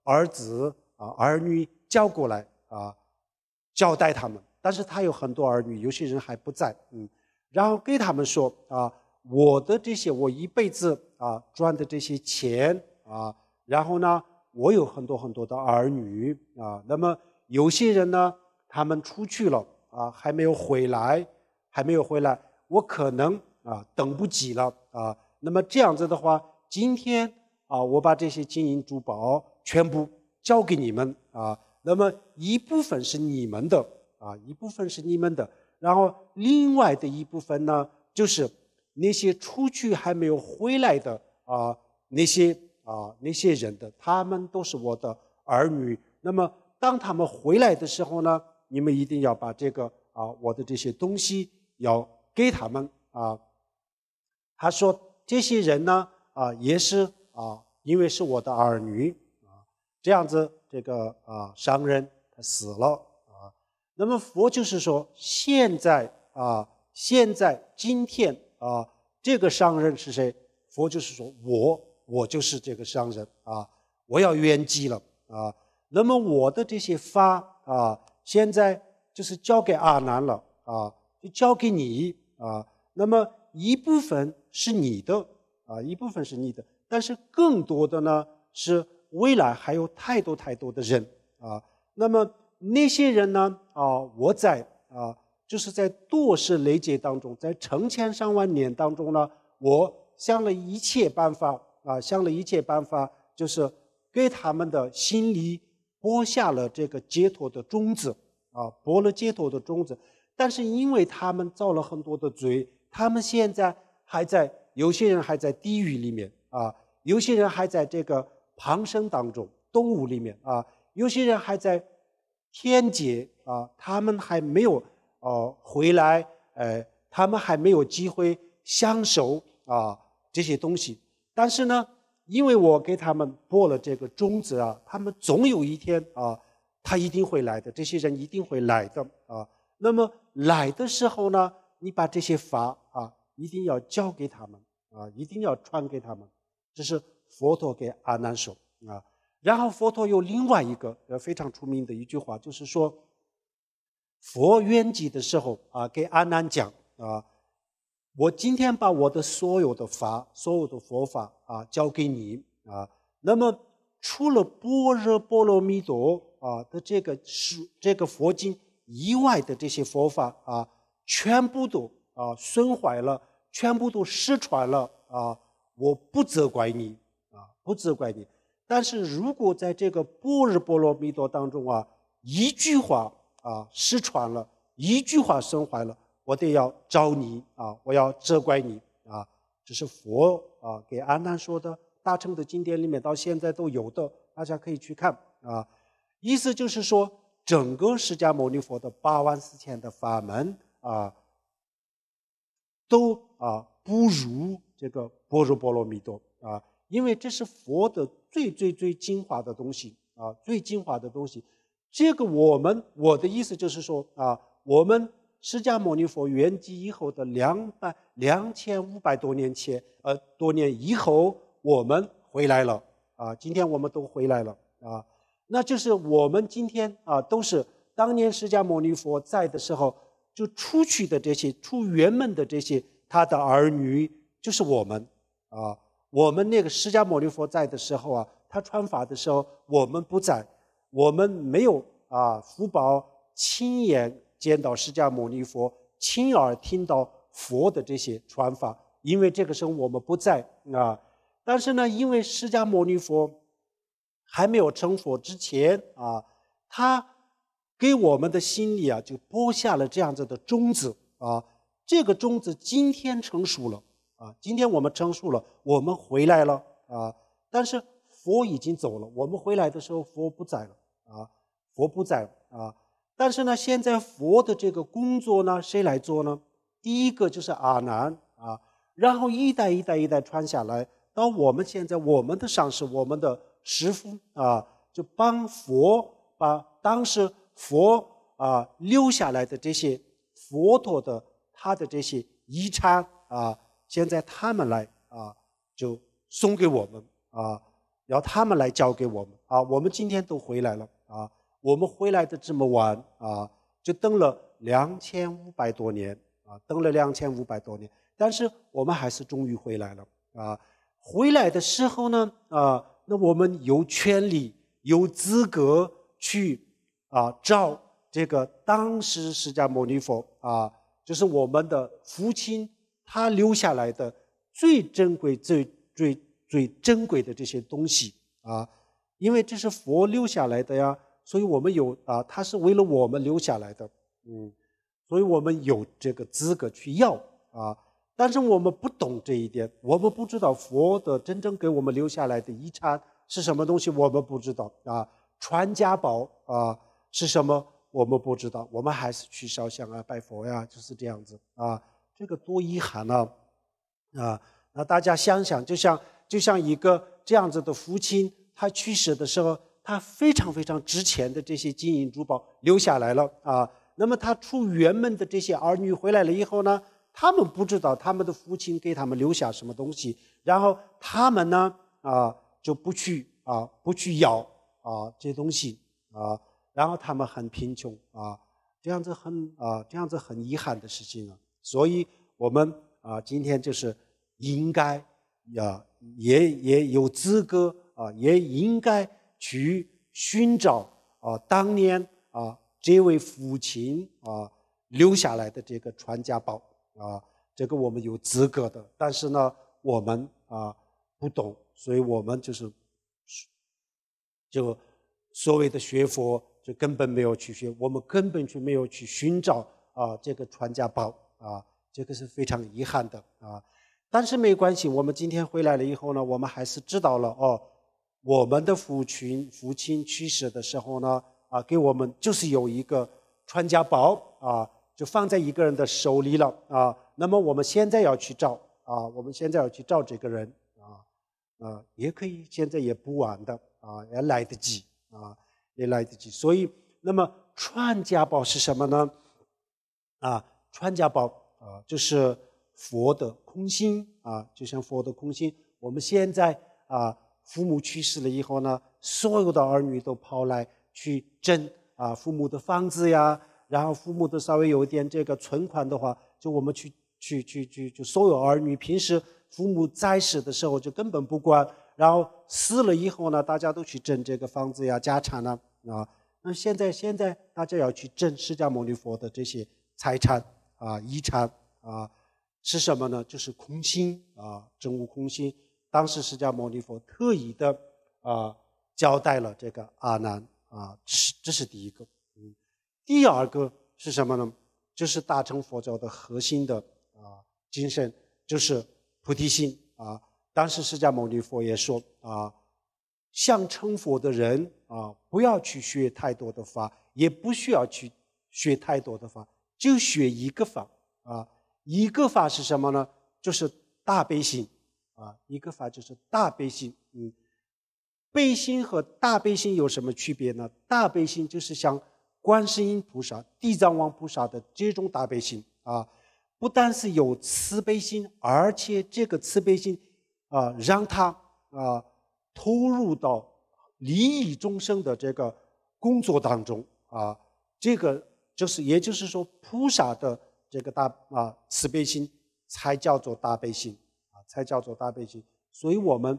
儿子啊，儿女叫过来啊，交代他们。但是他有很多儿女，有些人还不在，嗯，然后给他们说啊，我的这些，我一辈子啊赚的这些钱啊，然后呢，我有很多很多的儿女啊，那么有些人呢，他们出去了啊，还没有回来，还没有回来，我可能啊等不及了啊，那么这样子的话，今天啊，我把这些金银珠宝。全部交给你们啊！那么一部分是你们的啊，一部分是你们的，然后另外的一部分呢，就是那些出去还没有回来的啊，那些啊那些人的，他们都是我的儿女。那么当他们回来的时候呢，你们一定要把这个啊，我的这些东西要给他们啊。他说这些人呢啊，也是啊，因为是我的儿女。这样子，这个啊，商人他死了啊。那么佛就是说，现在啊，现在今天啊，这个商人是谁？佛就是说我，我就是这个商人啊，我要圆寂了啊。那么我的这些发啊，现在就是交给阿难了啊，就交给你啊。那么一部分是你的啊，一部分是你的，但是更多的呢是。未来还有太多太多的人啊，那么那些人呢？啊，我在啊，就是在堕世累劫当中，在成千上万年当中呢，我想了一切办法啊，想了一切办法，就是给他们的心里播下了这个解脱的种子啊，播了解脱的种子。但是因为他们造了很多的罪，他们现在还在，有些人还在地狱里面啊，有些人还在这个。旁生当中，动物里面啊，有些人还在天劫啊，他们还没有呃回来，呃，他们还没有机会相守啊这些东西。但是呢，因为我给他们播了这个种子啊，他们总有一天啊，他一定会来的，这些人一定会来的啊。那么来的时候呢，你把这些法啊，一定要交给他们啊，一定要传给他们，这是。佛陀给阿难说啊，然后佛陀有另外一个呃非常出名的一句话，就是说，佛圆寂的时候啊，给阿难讲啊，我今天把我的所有的法，所有的佛法啊，交给你啊。那么除了《般若波罗蜜多》啊的这个书，这个佛经以外的这些佛法啊，全部都啊损坏了，全部都失传了啊，我不责怪你。不责怪你，但是如果在这个般若波罗蜜多当中啊，一句话啊失传了，一句话损坏了，我得要找你啊，我要责怪你啊。这是佛啊给阿难说的，大乘的经典里面到现在都有的，大家可以去看啊。意思就是说，整个释迦牟尼佛的八万四千的法门啊，都啊不如这个般若波罗蜜多啊。因为这是佛的最最最精华的东西啊，最精华的东西。这个我们我的意思就是说啊，我们释迦牟尼佛圆寂以后的两百两千五百多年前，呃，多年以后我们回来了啊，今天我们都回来了啊。那就是我们今天啊，都是当年释迦牟尼佛在的时候就出去的这些出圆门的这些他的儿女，就是我们啊。我们那个释迦牟尼佛在的时候啊，他传法的时候我们不在，我们没有啊福报亲眼见到释迦牟尼佛，亲耳听到佛的这些传法，因为这个时候我们不在啊。但是呢，因为释迦牟尼佛还没有成佛之前啊，他给我们的心里啊就播下了这样子的种子啊，这个种子今天成熟了。啊，今天我们称述了，我们回来了啊。但是佛已经走了，我们回来的时候佛不在了啊，佛不在啊。但是呢，现在佛的这个工作呢，谁来做呢？第一个就是阿难啊，然后一代一代一代传下来，到我们现在，我们的上师，我们的师父啊，就帮佛把当时佛啊留下来的这些佛陀的他的这些遗产啊。现在他们来啊，就送给我们啊，然后他们来交给我们啊。我们今天都回来了啊，我们回来的这么晚啊，就等了两千五百多年啊，等了两千五百多年，但是我们还是终于回来了啊。回来的时候呢，啊，那我们有权利、有资格去啊，照这个当时释迦牟尼佛啊，就是我们的父亲。他留下来的最珍贵、最最最珍贵的这些东西啊，因为这是佛留下来的呀，所以我们有啊，他是为了我们留下来的，嗯，所以我们有这个资格去要啊。但是我们不懂这一点，我们不知道佛的真正给我们留下来的遗产是什么东西，我们不知道啊，传家宝啊是什么，我们不知道，我们还是去烧香啊、拜佛呀，就是这样子啊。这个多遗憾呢，啊，那大家想想，就像就像一个这样子的父亲，他去世的时候，他非常非常值钱的这些金银珠宝留下来了啊。那么他出远门的这些儿女回来了以后呢，他们不知道他们的父亲给他们留下什么东西，然后他们呢，啊，就不去啊，不去要啊这些东西啊，然后他们很贫穷啊，这样子很啊，这样子很遗憾的事情啊。所以，我们啊，今天就是应该啊，也也有资格啊，也应该去寻找啊，当年啊，这位父亲啊留下来的这个传家宝啊，这个我们有资格的。但是呢，我们啊不懂，所以我们就是就所谓的学佛，就根本没有去学，我们根本就没有去寻找啊这个传家宝。啊，这个是非常遗憾的啊，但是没关系，我们今天回来了以后呢，我们还是知道了哦。我们的父亲群亲去世的时候呢，啊，给我们就是有一个传家宝啊，就放在一个人的手里了啊。那么我们现在要去找啊，我们现在要去找这个人啊，啊，也可以，现在也不晚的啊，也来得及啊，也来得及。所以，那么传家宝是什么呢？啊？传家宝啊，就是佛的空心啊，就像佛的空心。我们现在啊，父母去世了以后呢，所有的儿女都跑来去争啊，父母的房子呀，然后父母的稍微有一点这个存款的话，就我们去去去去，就所有儿女平时父母在世的时候就根本不管，然后死了以后呢，大家都去争这个房子呀、家产呢啊。那现在现在大家要去争释迦牟尼佛的这些财产。啊，遗产啊，是什么呢？就是空心啊，真悟空心。当时释迦牟尼佛特意的啊，交代了这个阿难啊，是这是第一个。嗯，第二个是什么呢？就是大乘佛教的核心的啊精神，就是菩提心啊。当时释迦牟尼佛也说啊，像成佛的人啊，不要去学太多的法，也不需要去学太多的法。就学一个法啊，一个法是什么呢？就是大悲心啊，一个法就是大悲心。嗯，悲心和大悲心有什么区别呢？大悲心就是像观世音菩萨、地藏王菩萨的这种大悲心啊，不但是有慈悲心，而且这个慈悲心啊，让他啊投入到利益众生的这个工作当中啊，这个。就是，也就是说，菩萨的这个大啊慈悲心，才叫做大悲心啊，才叫做大悲心。所以我们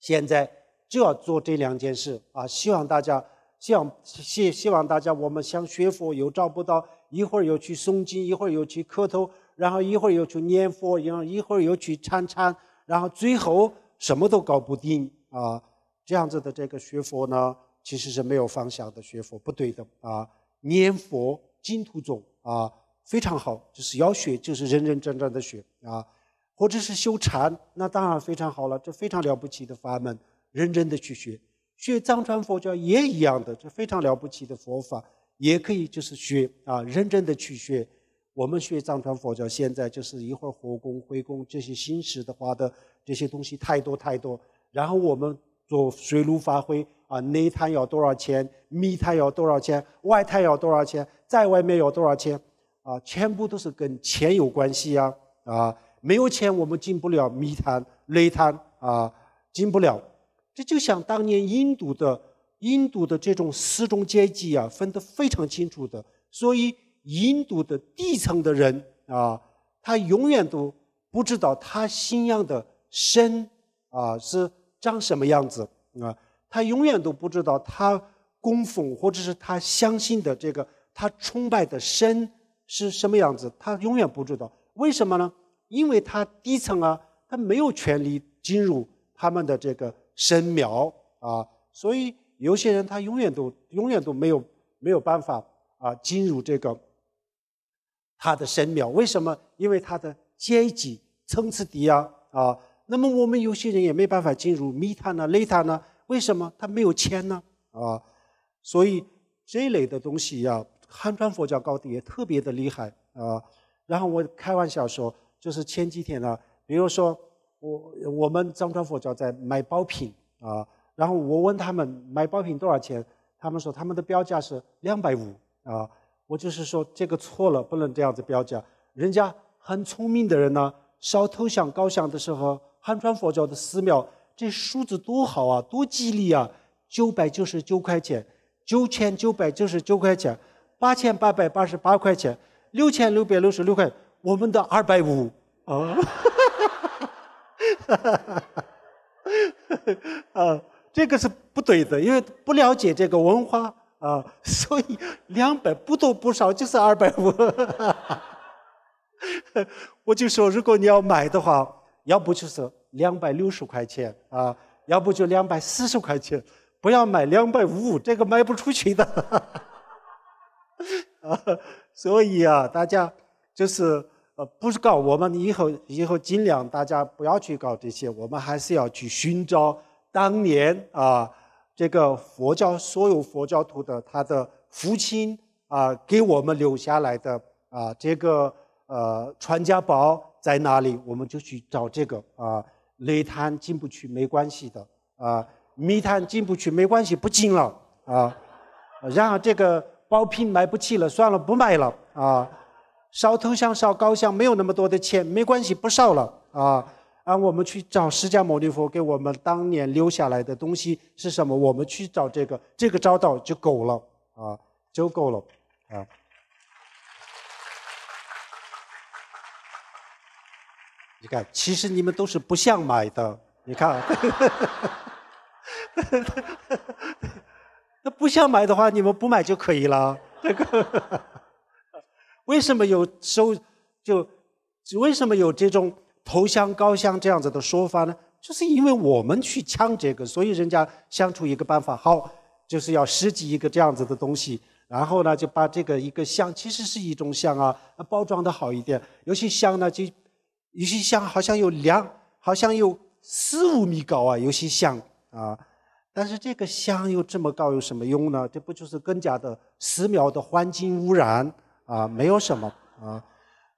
现在就要做这两件事啊。希望大家，希望希希望大家，我们想学佛又找不到，一会儿又去诵经，一会儿又去磕头，然后一会儿又去念佛，然后一会儿又去参禅，然后最后什么都搞不定啊。这样子的这个学佛呢，其实是没有方向的学佛，不对的啊。念佛、净土宗啊，非常好，就是要学，就是认认真真的学啊，或者是修禅，那当然非常好了，这非常了不起的法门，认真的去学。学藏传佛教也一样的，这非常了不起的佛法，也可以就是学啊，认真的去学。我们学藏传佛教现在就是一会儿火供、灰供这些新式的话的这些东西太多太多，然后我们做水陆法会。啊，内滩要多少钱？密滩要多少钱？外滩要多少钱？在外面要多少钱？啊，全部都是跟钱有关系啊！啊，没有钱，我们进不了密滩、内滩啊，进不了。这就像当年印度的印度的这种四种阶级啊，分得非常清楚的。所以，印度的地层的人啊，他永远都不知道他信仰的神啊是长什么样子啊。他永远都不知道他供奉或者是他相信的这个他崇拜的神是什么样子。他永远不知道为什么呢？因为他底层啊，他没有权利进入他们的这个神庙啊，所以有些人他永远都永远都没有没有办法啊进入这个他的神庙。为什么？因为他的阶级层次低啊啊。那么我们有些人也没办法进入米塔呢雷塔呢。为什么他没有签呢？啊，所以这类的东西呀，汉传佛教搞得也特别的厉害啊。然后我开玩笑说，就是前几天呢，比如说我我们藏传佛教在卖包品啊，然后我问他们卖包品多少钱，他们说他们的标价是两百五啊。我就是说这个错了，不能这样子标价。人家很聪明的人呢，烧头香、高香的时候，汉传佛教的寺庙。这数字多好啊，多吉利啊！九百九十九块钱，九千九百九十九块钱，八千八百八十八块钱，六千六百六十六块，我们的二百五啊！啊，这个是不对的，因为不了解这个文化啊，所以两百不多不少就是二百五。我就说，如果你要买的话。要不就是两百六十块钱啊，要不就两百四十块钱，不要卖两百五，这个卖不出去的。啊，所以啊，大家就是呃，不是搞我们以后以后尽量大家不要去搞这些，我们还是要去寻找当年啊，这个佛教所有佛教徒的他的父亲啊给我们留下来的啊这个呃传家宝。在哪里，我们就去找这个啊。雷坛进不去没关系的啊，密坛进不去没关系，不进了啊。然后这个包拼买不起了，算了，不卖了啊。烧头香烧高香没有那么多的钱，没关系，不烧了啊。啊，我们去找释迦牟尼佛给我们当年留下来的东西是什么？我们去找这个，这个找到就够了啊，就够了啊。你看，其实你们都是不想买的。你看，那不想买的话，你们不买就可以了。这个为什么有收？就为什么有这种头香、高香这样子的说法呢？就是因为我们去抢这个，所以人家想出一个办法，好，就是要设计一个这样子的东西，然后呢，就把这个一个香，其实是一种香啊，包装的好一点，尤其香呢就。有些像好像有两，好像有四五米高啊，有些像啊，但是这个像又这么高，有什么用呢？这不就是更加的寺庙的环境污染啊？没有什么啊，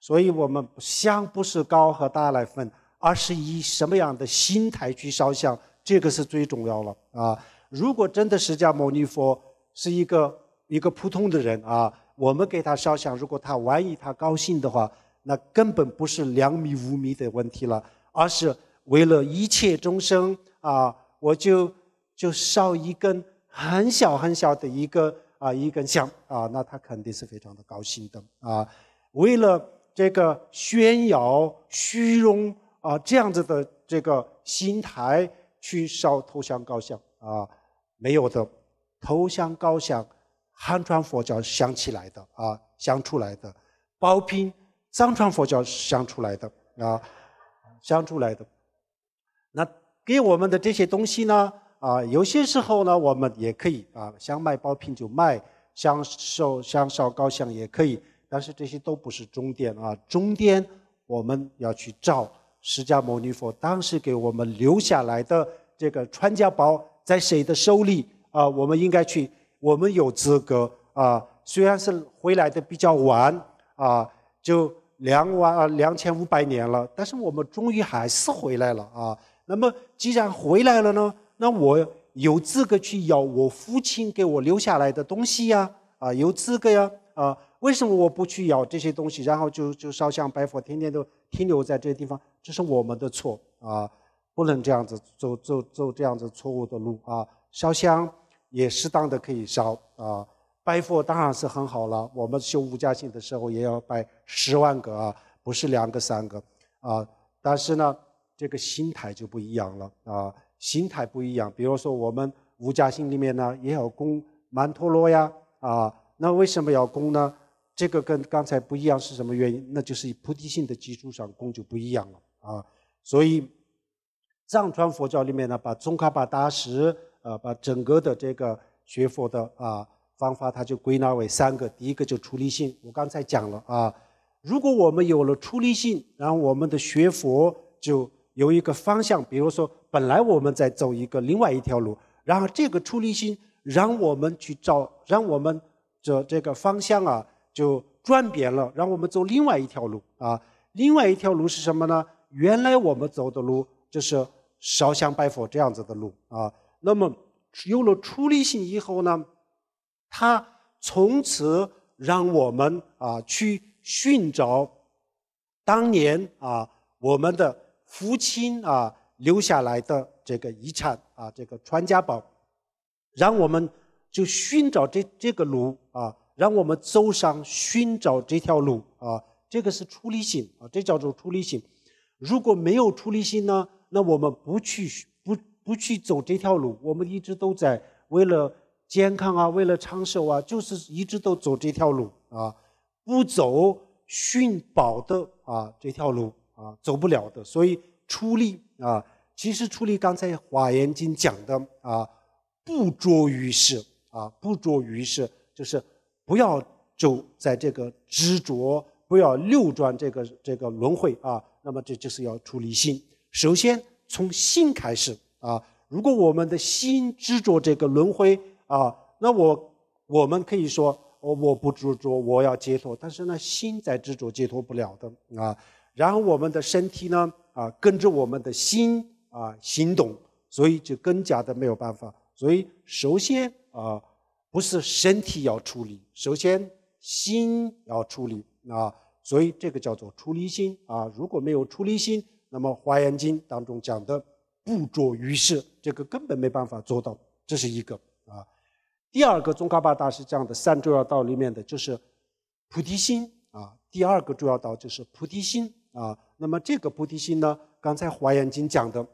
所以我们像不是高和大来分，而是以什么样的心态去烧香，这个是最重要了啊。如果真的释迦牟尼佛是一个一个普通的人啊，我们给他烧香，如果他万一他高兴的话。那根本不是两米五米的问题了，而是为了一切众生啊，我就就烧一根很小很小的一个啊一根香啊，那他肯定是非常的高兴的啊。为了这个炫耀、虚荣啊这样子的这个心态去烧头香、高香啊，没有的，头香、高香，汉传佛教香起来的啊，香出来的，包拼。藏传佛教想出来的啊，想出来的，那给我们的这些东西呢？啊，有些时候呢，我们也可以啊，想卖包品就卖，想烧想烧高香也可以，但是这些都不是终点啊。终点我们要去找释迦牟尼佛当时给我们留下来的这个传家宝在谁的手里啊？我们应该去，我们有资格啊。虽然是回来的比较晚啊，就。两万两千五百年了，但是我们终于还是回来了啊！那么既然回来了呢，那我有资格去咬我父亲给我留下来的东西呀？啊，有资格呀！啊，为什么我不去咬这些东西，然后就就烧香拜佛，天天都停留在这个地方？这是我们的错啊！不能这样子走走走这样子错误的路啊！烧香也适当的可以烧啊。拜佛当然是很好了，我们修五价行的时候也要拜十万个啊，不是两个三个啊。但是呢，这个心态就不一样了啊，心态不一样。比如说我们五价行里面呢，也要供曼陀罗呀啊，那为什么要供呢？这个跟刚才不一样是什么原因？那就是以菩提心的基础上供就不一样了啊。所以藏传佛教里面呢，把宗喀巴大师呃，把整个的这个学佛的啊。方法它就归纳为三个，第一个就出离心。我刚才讲了啊，如果我们有了出离心，然后我们的学佛就有一个方向。比如说，本来我们在走一个另外一条路，然后这个出离心让我们去找，让我们这这个方向啊就转变了，让我们走另外一条路啊。另外一条路是什么呢？原来我们走的路就是烧香拜佛这样子的路啊。那么有了出离心以后呢？他从此让我们啊去寻找当年啊我们的父亲啊留下来的这个遗产啊这个传家宝，让我们就寻找这这个路啊，让我们走上寻找这条路啊，这个是出离心啊，这叫做出离心。如果没有出离心呢，那我们不去不不去走这条路，我们一直都在为了。健康啊，为了长寿啊，就是一直都走这条路啊，不走寻宝的啊这条路啊，走不了的。所以出力啊，其实出力，刚才《华严经》讲的啊，不着于事啊，不着于事，就是不要就在这个执着，不要流转这个这个轮回啊。那么这就是要出离心，首先从心开始啊。如果我们的心执着这个轮回，啊，那我我们可以说，我我不执着，我要解脱。但是呢，心在执着，解脱不了的啊。然后我们的身体呢，啊，跟着我们的心啊行动，所以就更加的没有办法。所以首先啊，不是身体要处理，首先心要处理啊。所以这个叫做出离心啊。如果没有出离心，那么《华严经》当中讲的不着于事，这个根本没办法做到。这是一个。第二个宗喀巴大师讲的三重要道里面的就是菩提心啊，第二个重要道就是菩提心啊。那么这个菩提心呢，刚才华严经讲的，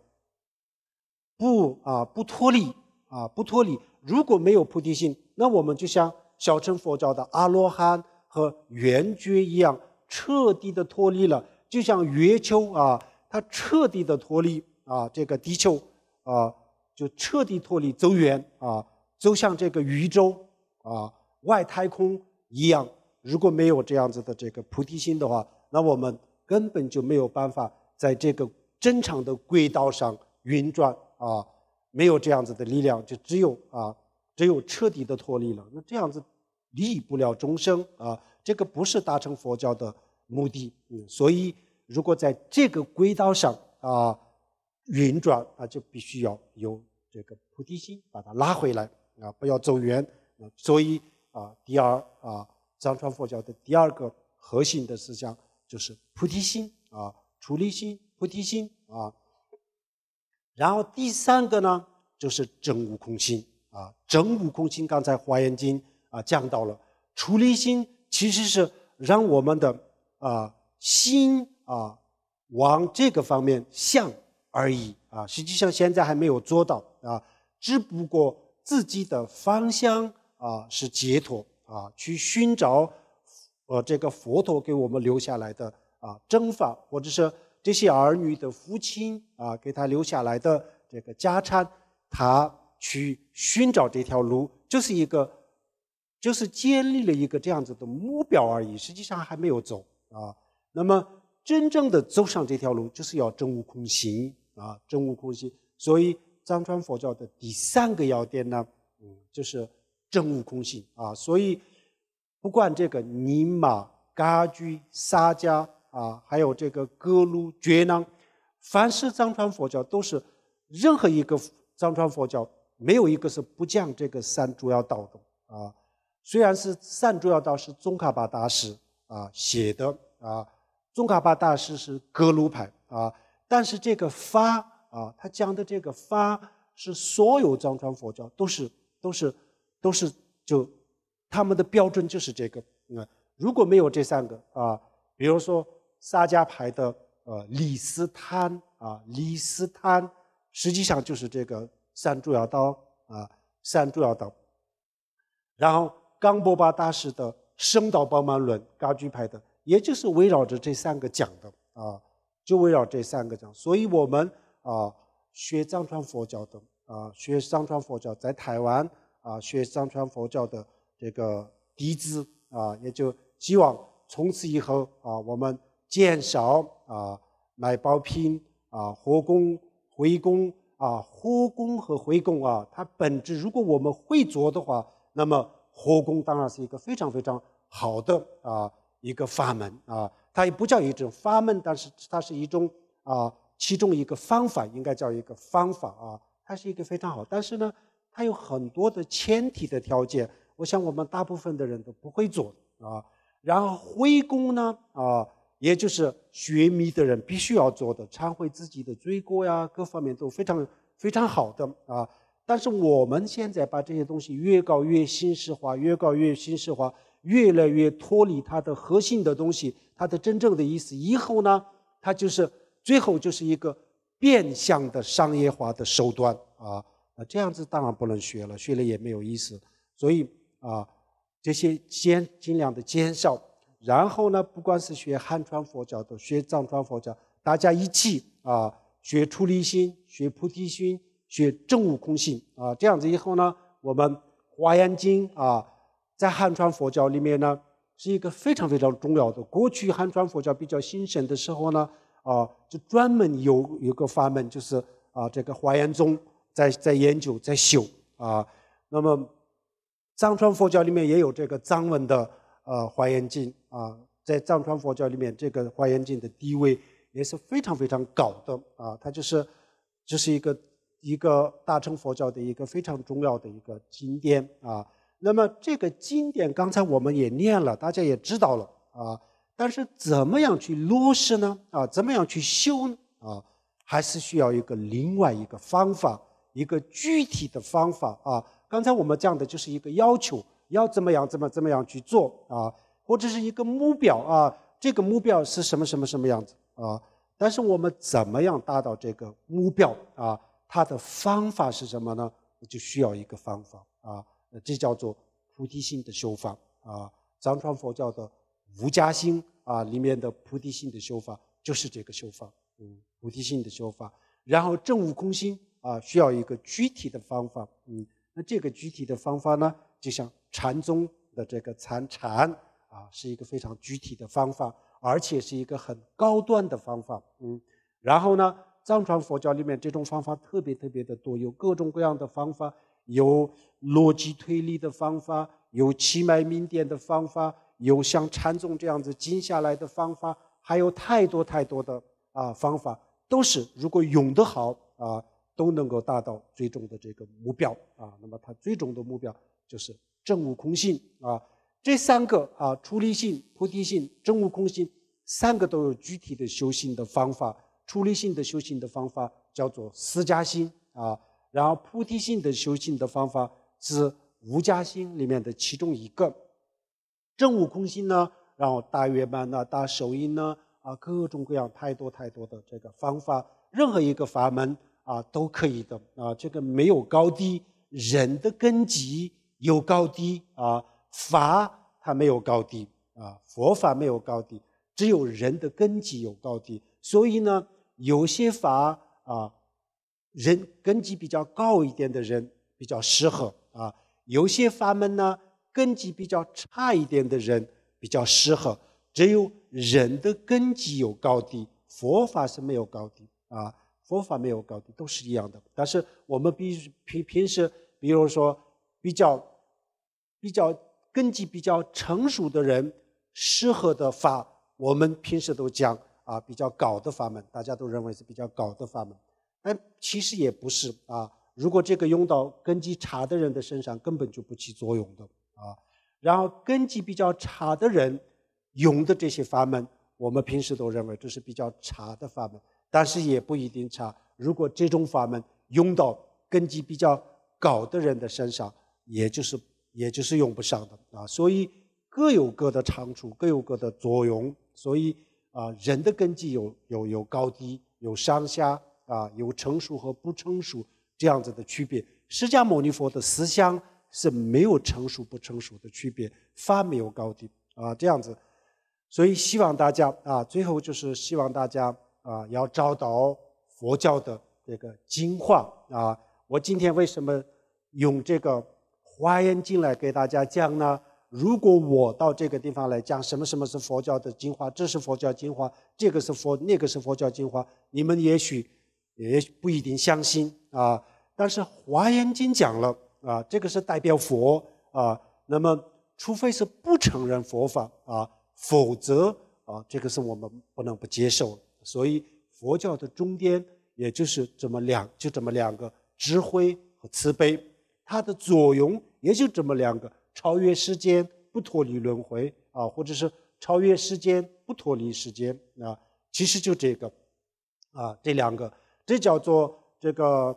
不啊不脱离啊不脱离。如果没有菩提心，那我们就像小乘佛教的阿罗汉和圆觉一样，彻底的脱离了，就像月球啊，它彻底的脱离啊这个地球啊，就彻底脱离走远啊。就像这个宇宙啊，外太空一样，如果没有这样子的这个菩提心的话，那我们根本就没有办法在这个正常的轨道上运转啊。没有这样子的力量，就只有啊，只有彻底的脱离了，那这样子离不了终生啊。这个不是大乘佛教的目的，嗯，所以如果在这个轨道上啊运转，那就必须要有这个菩提心把它拉回来。啊，不要走远。所以啊，第二啊，藏传佛教的第二个核心的思想就是菩提心啊，出离心、菩提心啊。然后第三个呢，就是真悟空心啊，真悟空心。刚才《华严经》啊讲到了，出离心其实是让我们的啊心啊往这个方面想而已啊，实际上现在还没有做到啊，只不过。自己的方向啊，是解脱啊，去寻找，呃，这个佛陀给我们留下来的啊，正法，或者说这些儿女的父亲啊，给他留下来的这个家产，他去寻找这条路，就是一个，就是建立了一个这样子的目标而已，实际上还没有走啊。那么，真正的走上这条路，就是要真空行啊，真空行。所以。藏传佛教的第三个要点呢，嗯，就是正悟空性啊，所以不管这个尼玛、嘎居、萨迦啊，还有这个格鲁、觉囊，凡是藏传佛教，都是任何一个藏传佛教没有一个是不讲这个三主要道的啊。虽然是三主要道是宗喀巴大师啊写的啊，宗喀巴大师是格鲁派啊，但是这个发。啊，他讲的这个发是所有藏传佛教都是都是都是就他们的标准就是这个，啊，如果没有这三个啊，比如说萨迦派的呃李斯贪啊，李斯贪实际上就是这个三主要道啊，三主要道，然后冈波巴大师的升道宝满论嘎居派的，也就是围绕着这三个讲的啊，就围绕这三个讲，所以我们。啊，学藏传佛教的啊，学藏传佛教在台湾啊，学藏传佛教的这个弟子啊，也就希望从此以后啊，我们减少啊，买包拼啊，活工回工啊，活工和回工啊，它本质如果我们会做的话，那么活工当然是一个非常非常好的啊一个法门啊，它也不叫一种法门，但是它是一种啊。其中一个方法应该叫一个方法啊，它是一个非常好，但是呢，它有很多的前提的条件，我想我们大部分的人都不会做啊。然后灰宫呢啊，也就是学迷的人必须要做的忏悔自己的罪过呀，各方面都非常非常好的啊。但是我们现在把这些东西越搞越形式化，越搞越形式化，越来越脱离它的核心的东西，它的真正的意思以后呢，它就是。最后就是一个变相的商业化的手段啊那这样子当然不能学了，学了也没有意思。所以啊，这些先尽量的减少，然后呢，不管是学汉传佛教的，学藏传佛教，大家一起啊，学出离心，学菩提心，学正悟空性啊，这样子以后呢，我们华严经啊，在汉传佛教里面呢，是一个非常非常重要的。过去汉传佛教比较兴盛的时候呢。啊，就专门有有个法门，就是啊，这个华严宗在在研究在修啊。那么藏传佛教里面也有这个藏文的呃《华严经》啊，在藏传佛教里面，这个《华严经》的地位也是非常非常高的啊。它就是这是一个一个大乘佛教的一个非常重要的一个经典啊。那么这个经典刚才我们也念了，大家也知道了啊。但是怎么样去落实呢？啊，怎么样去修呢？啊，还是需要一个另外一个方法，一个具体的方法啊。刚才我们讲的就是一个要求，要怎么样，怎么怎么样去做啊，或者是一个目标啊，这个目标是什么什么什么样子啊？但是我们怎么样达到这个目标啊？它的方法是什么呢？就需要一个方法啊，这叫做菩提心的修法啊，藏传佛教的。无加心啊，里面的菩提心的修法就是这个修法，嗯，菩提心的修法。然后正悟空心啊，需要一个具体的方法，嗯，那这个具体的方法呢，就像禅宗的这个禅禅啊，是一个非常具体的方法，而且是一个很高端的方法，嗯。然后呢，藏传佛教里面这种方法特别特别的多，有各种各样的方法，有逻辑推理的方法，有奇脉明点的方法。有像禅宗这样子静下来的方法，还有太多太多的啊方法，都是如果用的好啊，都能够达到最终的这个目标啊。那么它最终的目标就是证悟空性啊。这三个啊，出离性、菩提性、证悟空性，三个都有具体的修行的方法。出离性的修行的方法叫做思加心啊，然后菩提性的修行的方法是无加心里面的其中一个。正午空心呢，然后大月盘呢，大手印呢，啊，各种各样太多太多的这个方法，任何一个法门啊都可以的啊，这个没有高低，人的根基有高低啊，法它没有高低啊，佛法没有高低，只有人的根基有高低，所以呢，有些法啊，人根基比较高一点的人比较适合啊，有些法门呢。根基比较差一点的人比较适合。只有人的根基有高低，佛法是没有高低啊，佛法没有高低，都是一样的。但是我们比平平时，比如说比较比较根基比较成熟的人，适合的法，我们平时都讲啊，比较高的法门，大家都认为是比较高的法门，但其实也不是啊。如果这个用到根基差的人的身上，根本就不起作用的。啊，然后根基比较差的人用的这些法门，我们平时都认为这是比较差的法门，但是也不一定差。如果这种法门用到根基比较高的人的身上，也就是也就是用不上的啊。所以各有各的长处，各有各的作用。所以啊，人的根基有有有高低，有上下啊，有成熟和不成熟这样子的区别。释迦牟尼佛的思想。是没有成熟不成熟的区别，发没有高低啊，这样子。所以希望大家啊，最后就是希望大家啊，要找到佛教的这个精华啊。我今天为什么用这个《华严经》来给大家讲呢？如果我到这个地方来讲什么什么是佛教的精华，这是佛教精华，这个是佛，那个是佛教精华，你们也许也不一定相信啊。但是《华严经》讲了。啊，这个是代表佛啊。那么，除非是不承认佛法啊，否则啊，这个是我们不能不接受。所以，佛教的中间也就是这么两，就这么两个智慧和慈悲，它的作用也就这么两个：超越时间，不脱离轮回啊，或者是超越时间，不脱离时间啊。其实就这个啊，这两个，这叫做这个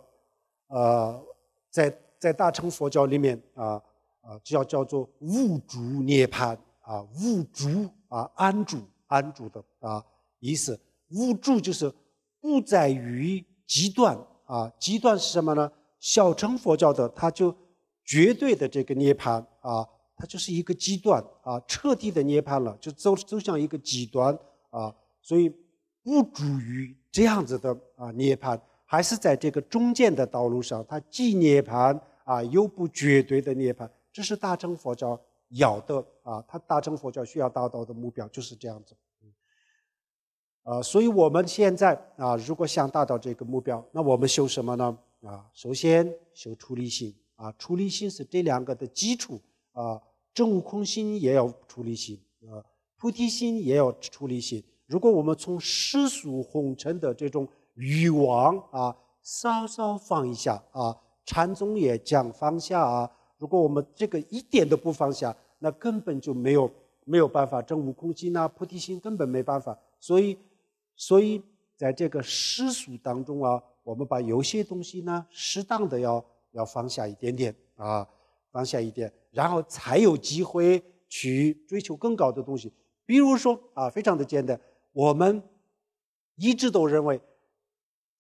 呃，在。在大乘佛教里面，啊啊，叫叫做悟主涅槃啊，悟主啊，安住安住的啊意思，悟住就是不在于极端啊，极端是什么呢？小乘佛教的，它就绝对的这个涅槃啊，它就是一个极端啊，彻底的涅槃了，就走走向一个极端啊，所以无主于这样子的啊涅槃，还是在这个中间的道路上，它既涅槃。啊，又不绝对的涅槃，这是大乘佛教要的啊。他大乘佛教需要达到的目标就是这样子。呃，所以我们现在啊，如果想达到这个目标，那我们修什么呢？啊，首先修出离心啊，出离心是这两个的基础啊。真空心也有出离心啊，菩提心也有出离心。如果我们从世俗红尘的这种欲望啊，稍稍放一下啊。禅宗也讲放下啊！如果我们这个一点都不放下，那根本就没有没有办法证悟空心呐、菩提心，根本没办法。所以，所以在这个世俗当中啊，我们把有些东西呢，适当的要要放下一点点啊，放下一点，然后才有机会去追求更高的东西。比如说啊，非常的简单，我们一直都认为，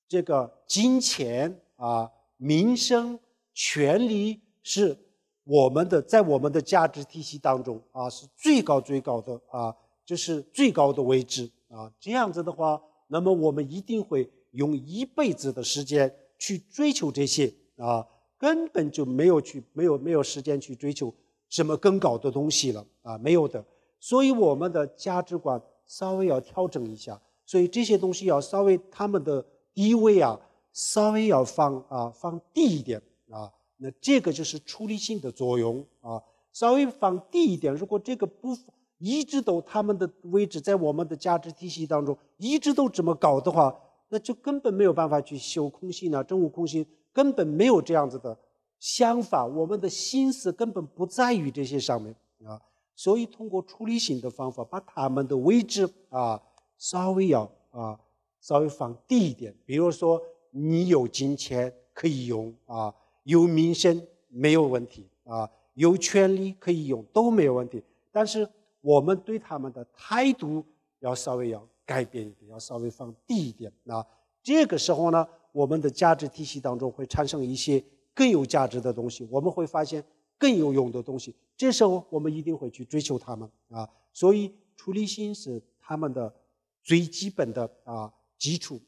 这个金钱啊。民生权利是我们的，在我们的价值体系当中啊，是最高最高的啊，就是最高的位置啊。这样子的话，那么我们一定会用一辈子的时间去追求这些啊，根本就没有去没有没有时间去追求什么更高的东西了啊，没有的。所以我们的价值观稍微要调整一下，所以这些东西要稍微他们的地位啊。稍微要放啊，放低一点啊，那这个就是处理性的作用啊。稍微放低一点，如果这个不一直都他们的位置在我们的价值体系当中一直都这么搞的话，那就根本没有办法去修空性了。真悟空性根本没有这样子的，相反，我们的心思根本不在于这些上面啊。所以通过处理性的方法，把他们的位置啊稍微要啊稍微放低一点，比如说。你有金钱可以用啊，有民生没有问题啊，有权利可以用都没有问题。但是我们对他们的态度要稍微要改变一点，要稍微放低一点。那这个时候呢，我们的价值体系当中会产生一些更有价值的东西，我们会发现更有用的东西。这时候我们一定会去追求他们啊。所以，处理心是他们的最基本的啊基础。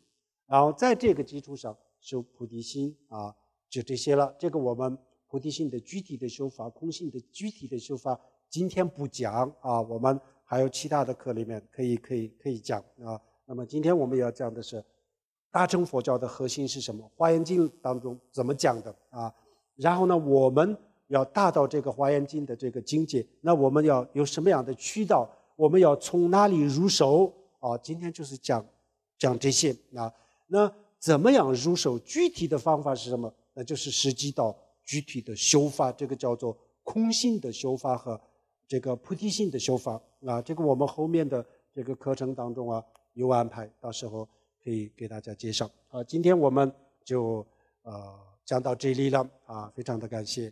然后在这个基础上修菩提心啊，就这些了。这个我们菩提心的具体的修法、空性的具体的修法，今天不讲啊。我们还有其他的课里面可以、可以、可以讲啊。那么今天我们要讲的是，大乘佛教的核心是什么？《华严经》当中怎么讲的啊？然后呢，我们要达到这个《华严经》的这个境界，那我们要有什么样的渠道？我们要从哪里入手啊？今天就是讲讲这些啊。那怎么样入手？具体的方法是什么？那就是实际到具体的修法，这个叫做空性的修法和这个菩提心的修法。啊，这个我们后面的这个课程当中啊有安排，到时候可以给大家介绍。啊，今天我们就呃讲到这里了。啊，非常的感谢。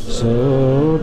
so